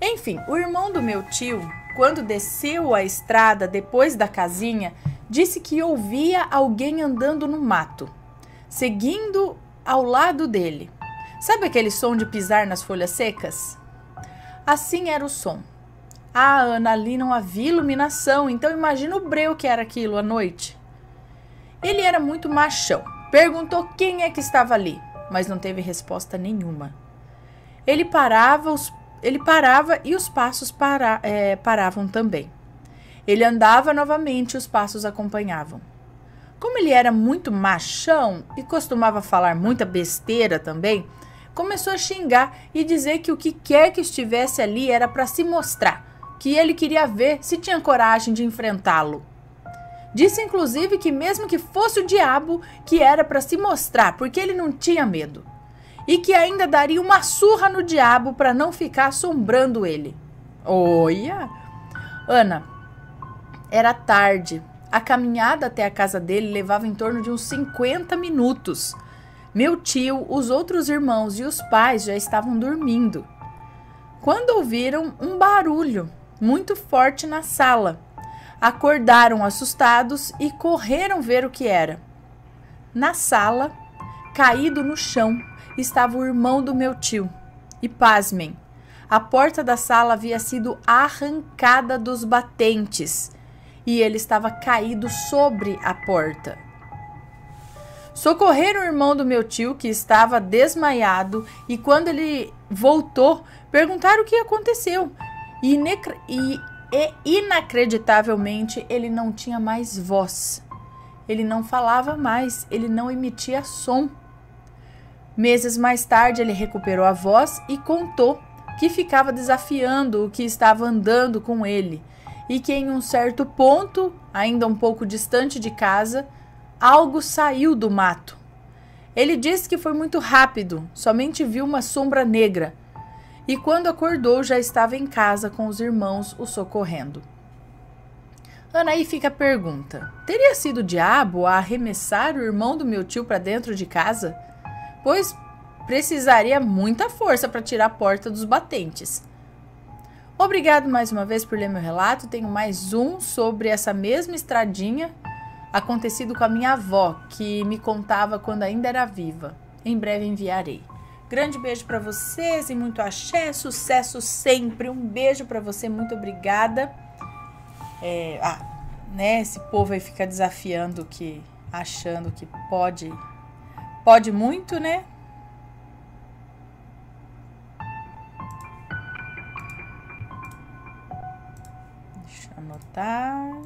Enfim, o irmão do meu tio, quando desceu a estrada depois da casinha, disse que ouvia alguém andando no mato, seguindo ao lado dele. Sabe aquele som de pisar nas folhas secas? Assim era o som. Ah, Ana, ali não havia iluminação, então imagina o breu que era aquilo à noite. Ele era muito machão. Perguntou quem é que estava ali, mas não teve resposta nenhuma. Ele parava, os, ele parava e os passos para, é, paravam também. Ele andava novamente e os passos acompanhavam. Como ele era muito machão e costumava falar muita besteira também, começou a xingar e dizer que o que quer que estivesse ali era para se mostrar, que ele queria ver se tinha coragem de enfrentá-lo. Disse inclusive que, mesmo que fosse o diabo, que era para se mostrar, porque ele não tinha medo. E que ainda daria uma surra no diabo para não ficar assombrando ele. Olha! Ana, era tarde. A caminhada até a casa dele levava em torno de uns 50 minutos. Meu tio, os outros irmãos e os pais já estavam dormindo. Quando ouviram um barulho muito forte na sala. Acordaram assustados e correram ver o que era. Na sala, caído no chão, estava o irmão do meu tio. E pasmem, a porta da sala havia sido arrancada dos batentes e ele estava caído sobre a porta. Socorreram o irmão do meu tio, que estava desmaiado, e quando ele voltou, perguntaram o que aconteceu e, e, e inacreditavelmente ele não tinha mais voz. Ele não falava mais, ele não emitia som. Meses mais tarde, ele recuperou a voz e contou que ficava desafiando o que estava andando com ele e que em um certo ponto, ainda um pouco distante de casa, algo saiu do mato. Ele disse que foi muito rápido, somente viu uma sombra negra e quando acordou já estava em casa com os irmãos o socorrendo. Anaí fica a pergunta: teria sido o diabo a arremessar o irmão do meu tio para dentro de casa? Pois precisaria muita força para tirar a porta dos batentes. Obrigado mais uma vez por ler meu relato. Tenho mais um sobre essa mesma estradinha acontecido com a minha avó, que me contava quando ainda era viva. Em breve enviarei. Grande beijo para vocês e muito axé, sucesso sempre. Um beijo para você, muito obrigada. É, ah, né, esse povo aí fica desafiando que achando que pode pode muito, né? Deixa eu anotar.